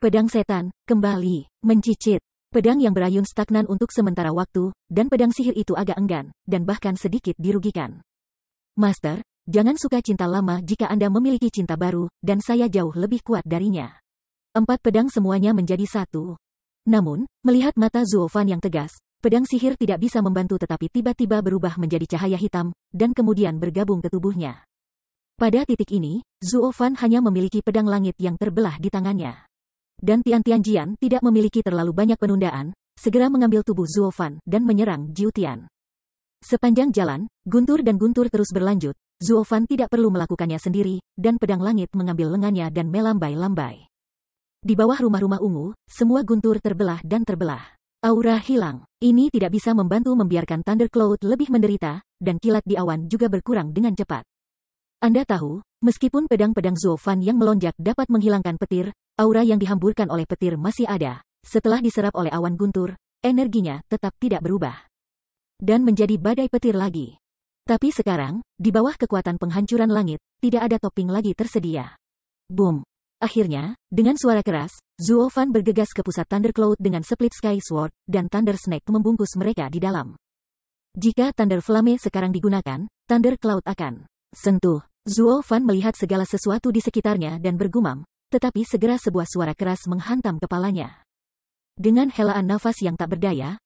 Pedang setan, kembali, mencicit. Pedang yang berayun stagnan untuk sementara waktu, dan pedang sihir itu agak enggan, dan bahkan sedikit dirugikan. Master, jangan suka cinta lama jika Anda memiliki cinta baru, dan saya jauh lebih kuat darinya. Empat pedang semuanya menjadi satu. Namun, melihat mata Zuo Fan yang tegas, Pedang sihir tidak bisa membantu tetapi tiba-tiba berubah menjadi cahaya hitam, dan kemudian bergabung ke tubuhnya. Pada titik ini, Zuo Fan hanya memiliki pedang langit yang terbelah di tangannya. Dan Tian Tianjian tidak memiliki terlalu banyak penundaan, segera mengambil tubuh Zuo Fan dan menyerang Jiu Tian. Sepanjang jalan, guntur dan guntur terus berlanjut, Zuo Fan tidak perlu melakukannya sendiri, dan pedang langit mengambil lengannya dan melambai-lambai. Di bawah rumah-rumah ungu, semua guntur terbelah dan terbelah. Aura hilang. Ini tidak bisa membantu membiarkan Thundercloud lebih menderita, dan kilat di awan juga berkurang dengan cepat. Anda tahu, meskipun pedang-pedang Zofan yang melonjak dapat menghilangkan petir, aura yang dihamburkan oleh petir masih ada. Setelah diserap oleh awan guntur, energinya tetap tidak berubah. Dan menjadi badai petir lagi. Tapi sekarang, di bawah kekuatan penghancuran langit, tidak ada topping lagi tersedia. Boom. Akhirnya, dengan suara keras, Fan bergegas ke pusat Thundercloud dengan Split Sky Sword, dan Thunder Snake membungkus mereka di dalam. Jika Thunder Flame sekarang digunakan, Thunder Cloud akan sentuh. Fan melihat segala sesuatu di sekitarnya dan bergumam, tetapi segera sebuah suara keras menghantam kepalanya. Dengan helaan nafas yang tak berdaya,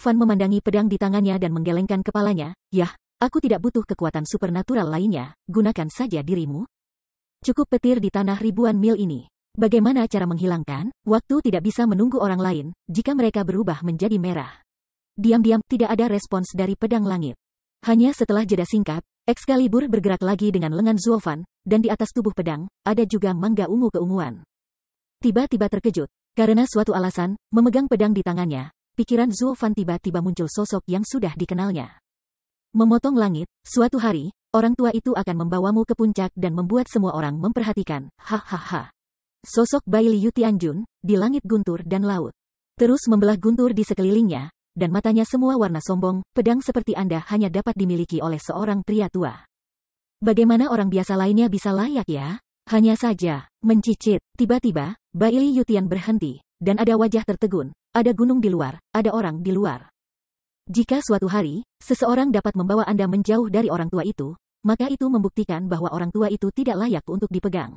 Fan memandangi pedang di tangannya dan menggelengkan kepalanya, Yah, aku tidak butuh kekuatan supernatural lainnya, gunakan saja dirimu, Cukup petir di tanah ribuan mil ini. Bagaimana cara menghilangkan? Waktu tidak bisa menunggu orang lain, jika mereka berubah menjadi merah. Diam-diam, tidak ada respons dari pedang langit. Hanya setelah jeda singkat, Excalibur bergerak lagi dengan lengan Zulfan, dan di atas tubuh pedang, ada juga mangga ungu keunguan. Tiba-tiba terkejut, karena suatu alasan, memegang pedang di tangannya, pikiran Zulfan tiba-tiba muncul sosok yang sudah dikenalnya. Memotong langit, suatu hari, Orang tua itu akan membawamu ke puncak dan membuat semua orang memperhatikan, hahaha. Sosok Baili Yutianjun, di langit guntur dan laut. Terus membelah guntur di sekelilingnya, dan matanya semua warna sombong, pedang seperti Anda hanya dapat dimiliki oleh seorang pria tua. Bagaimana orang biasa lainnya bisa layak ya? Hanya saja, mencicit, tiba-tiba, Bai Baili Yutian berhenti, dan ada wajah tertegun, ada gunung di luar, ada orang di luar. Jika suatu hari, seseorang dapat membawa Anda menjauh dari orang tua itu, maka itu membuktikan bahwa orang tua itu tidak layak untuk dipegang.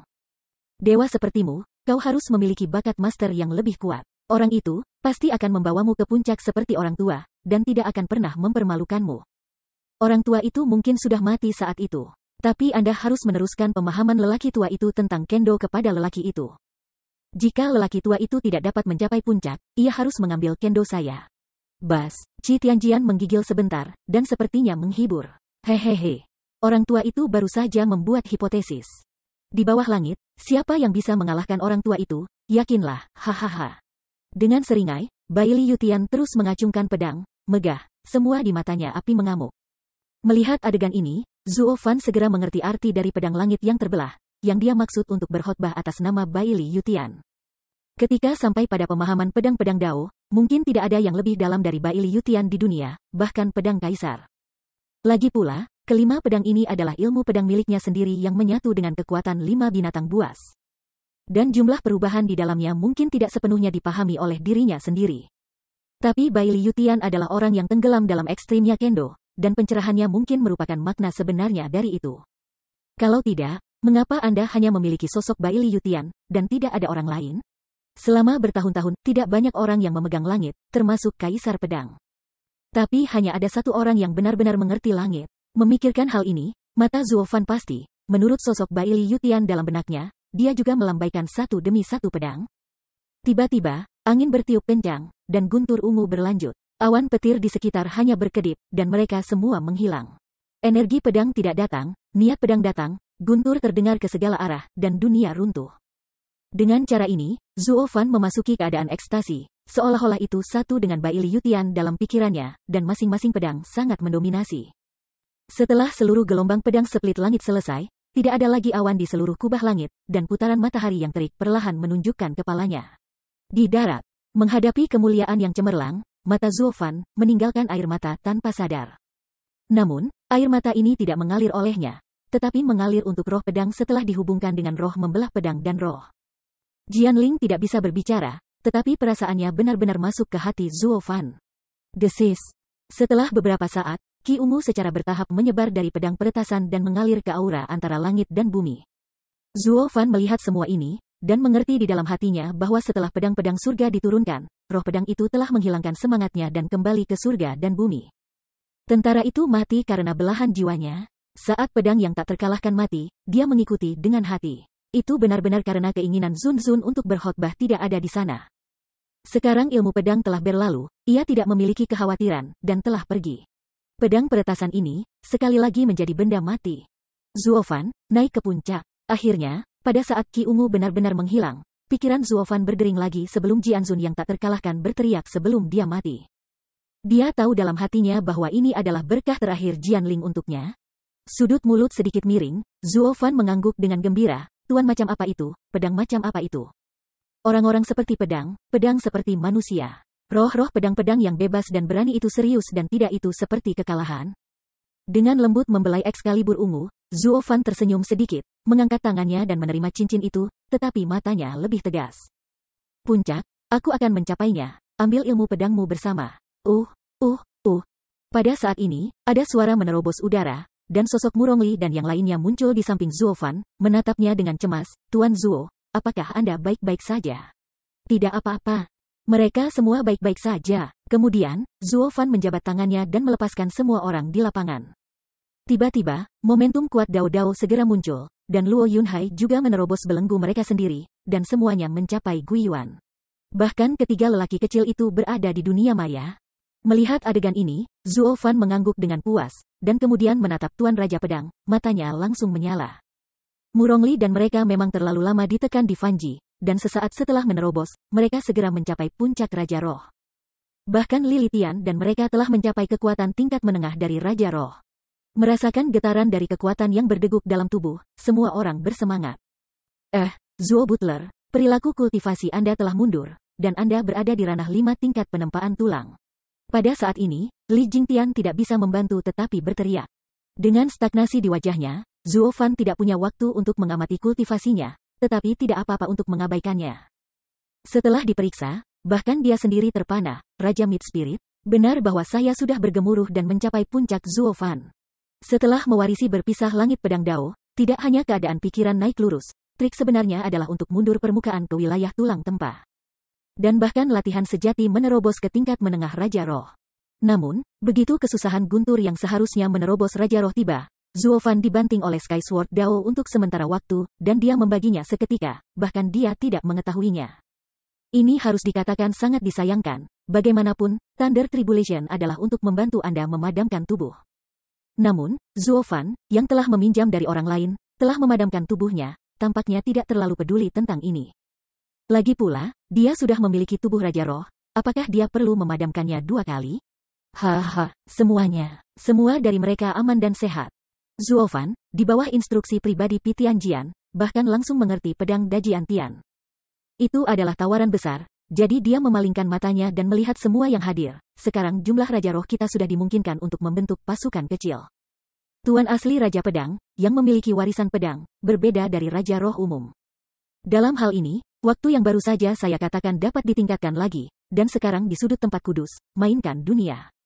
Dewa sepertimu, kau harus memiliki bakat master yang lebih kuat. Orang itu, pasti akan membawamu ke puncak seperti orang tua, dan tidak akan pernah mempermalukanmu. Orang tua itu mungkin sudah mati saat itu. Tapi Anda harus meneruskan pemahaman lelaki tua itu tentang kendo kepada lelaki itu. Jika lelaki tua itu tidak dapat mencapai puncak, ia harus mengambil kendo saya. Bas, Ci Tianjian menggigil sebentar, dan sepertinya menghibur. Hehehe. Orang tua itu baru saja membuat hipotesis. Di bawah langit, siapa yang bisa mengalahkan orang tua itu? Yakinlah, hahaha. Dengan seringai, Baili Yutian terus mengacungkan pedang, megah, semua di matanya api mengamuk. Melihat adegan ini, Zuo Fan segera mengerti arti dari pedang langit yang terbelah, yang dia maksud untuk berkhotbah atas nama Baili Yutian. Ketika sampai pada pemahaman pedang-pedang Dao, mungkin tidak ada yang lebih dalam dari Baili Yutian di dunia, bahkan pedang kaisar. Lagi pula, Kelima pedang ini adalah ilmu pedang miliknya sendiri yang menyatu dengan kekuatan lima binatang buas. Dan jumlah perubahan di dalamnya mungkin tidak sepenuhnya dipahami oleh dirinya sendiri. Tapi Bai Li Yutian adalah orang yang tenggelam dalam ekstrimnya kendo, dan pencerahannya mungkin merupakan makna sebenarnya dari itu. Kalau tidak, mengapa Anda hanya memiliki sosok Bai Li Yutian, dan tidak ada orang lain? Selama bertahun-tahun, tidak banyak orang yang memegang langit, termasuk Kaisar Pedang. Tapi hanya ada satu orang yang benar-benar mengerti langit, Memikirkan hal ini, mata Zuofan pasti, menurut sosok Baili Yutian dalam benaknya, dia juga melambaikan satu demi satu pedang. Tiba-tiba, angin bertiup kencang, dan guntur ungu berlanjut. Awan petir di sekitar hanya berkedip, dan mereka semua menghilang. Energi pedang tidak datang, niat pedang datang, guntur terdengar ke segala arah, dan dunia runtuh. Dengan cara ini, Zuofan memasuki keadaan ekstasi, seolah-olah itu satu dengan Baili Yutian dalam pikirannya, dan masing-masing pedang sangat mendominasi. Setelah seluruh gelombang pedang split langit selesai, tidak ada lagi awan di seluruh kubah langit, dan putaran matahari yang terik perlahan menunjukkan kepalanya. Di darat, menghadapi kemuliaan yang cemerlang, mata Zuofan meninggalkan air mata tanpa sadar. Namun, air mata ini tidak mengalir olehnya, tetapi mengalir untuk roh pedang setelah dihubungkan dengan roh membelah pedang dan roh. Jianling tidak bisa berbicara, tetapi perasaannya benar-benar masuk ke hati Zuofan. Desis. Setelah beberapa saat, Ki ungu secara bertahap menyebar dari pedang peretasan dan mengalir ke aura antara langit dan bumi. Zuo Fan melihat semua ini, dan mengerti di dalam hatinya bahwa setelah pedang-pedang surga diturunkan, roh pedang itu telah menghilangkan semangatnya dan kembali ke surga dan bumi. Tentara itu mati karena belahan jiwanya. Saat pedang yang tak terkalahkan mati, dia mengikuti dengan hati. Itu benar-benar karena keinginan Zun Zun untuk berkhotbah tidak ada di sana. Sekarang ilmu pedang telah berlalu, ia tidak memiliki kekhawatiran, dan telah pergi. Pedang peretasan ini, sekali lagi menjadi benda mati. Zuofan, naik ke puncak. Akhirnya, pada saat Ki Ungu benar-benar menghilang, pikiran Zuofan berdering lagi sebelum Jianzun yang tak terkalahkan berteriak sebelum dia mati. Dia tahu dalam hatinya bahwa ini adalah berkah terakhir Jianling untuknya. Sudut mulut sedikit miring, Zuofan mengangguk dengan gembira, tuan macam apa itu, pedang macam apa itu. Orang-orang seperti pedang, pedang seperti manusia. Roh-roh pedang-pedang yang bebas dan berani itu serius dan tidak itu seperti kekalahan. Dengan lembut membelai ekskalibur ungu, Zuofan tersenyum sedikit, mengangkat tangannya dan menerima cincin itu, tetapi matanya lebih tegas. Puncak, aku akan mencapainya. Ambil ilmu pedangmu bersama. Uh, uh, uh. Pada saat ini, ada suara menerobos udara, dan sosok Murongli dan yang lainnya muncul di samping Zuofan, menatapnya dengan cemas, Tuan Zuo, apakah Anda baik-baik saja? Tidak apa-apa, mereka semua baik-baik saja. Kemudian, Zuo Fan menjabat tangannya dan melepaskan semua orang di lapangan. Tiba-tiba, momentum kuat Dao Dao segera muncul, dan Luo Yunhai juga menerobos belenggu mereka sendiri, dan semuanya mencapai Guiyuan. Bahkan ketiga lelaki kecil itu berada di dunia maya. Melihat adegan ini, Zuo Fan mengangguk dengan puas, dan kemudian menatap Tuan Raja Pedang, matanya langsung menyala. Murongli dan mereka memang terlalu lama ditekan di Fanji, dan sesaat setelah menerobos, mereka segera mencapai puncak Raja Roh. Bahkan Lilitian dan mereka telah mencapai kekuatan tingkat menengah dari Raja Roh. Merasakan getaran dari kekuatan yang berdegup dalam tubuh, semua orang bersemangat. Eh, Zuo Butler, perilaku kultivasi Anda telah mundur, dan Anda berada di ranah lima tingkat penempaan tulang. Pada saat ini, Li Jingtian tidak bisa membantu tetapi berteriak. Dengan stagnasi di wajahnya, Zuo Fan tidak punya waktu untuk mengamati kultivasinya, tetapi tidak apa-apa untuk mengabaikannya. Setelah diperiksa, bahkan dia sendiri terpana, Raja Mid Spirit, benar bahwa saya sudah bergemuruh dan mencapai puncak Zuofan. Setelah mewarisi berpisah langit pedang Dao, tidak hanya keadaan pikiran naik lurus, trik sebenarnya adalah untuk mundur permukaan ke wilayah tulang tempa. Dan bahkan latihan sejati menerobos ke tingkat menengah Raja Roh. Namun, begitu kesusahan guntur yang seharusnya menerobos Raja Roh tiba, Zuofan dibanting oleh Sky Sword Dao untuk sementara waktu, dan dia membaginya seketika, bahkan dia tidak mengetahuinya. Ini harus dikatakan sangat disayangkan. Bagaimanapun, Thunder Tribulation adalah untuk membantu Anda memadamkan tubuh. Namun, Zuofan, yang telah meminjam dari orang lain, telah memadamkan tubuhnya, tampaknya tidak terlalu peduli tentang ini. Lagi pula, dia sudah memiliki tubuh Raja Roh, apakah dia perlu memadamkannya dua kali? Haha, semuanya, semua dari mereka aman dan sehat. Zuofan, di bawah instruksi pribadi Pitian Jian, bahkan langsung mengerti pedang Dajian Tian. Itu adalah tawaran besar, jadi dia memalingkan matanya dan melihat semua yang hadir. Sekarang jumlah Raja Roh kita sudah dimungkinkan untuk membentuk pasukan kecil. Tuan asli Raja Pedang, yang memiliki warisan pedang, berbeda dari Raja Roh umum. Dalam hal ini, waktu yang baru saja saya katakan dapat ditingkatkan lagi, dan sekarang di sudut tempat kudus, mainkan dunia.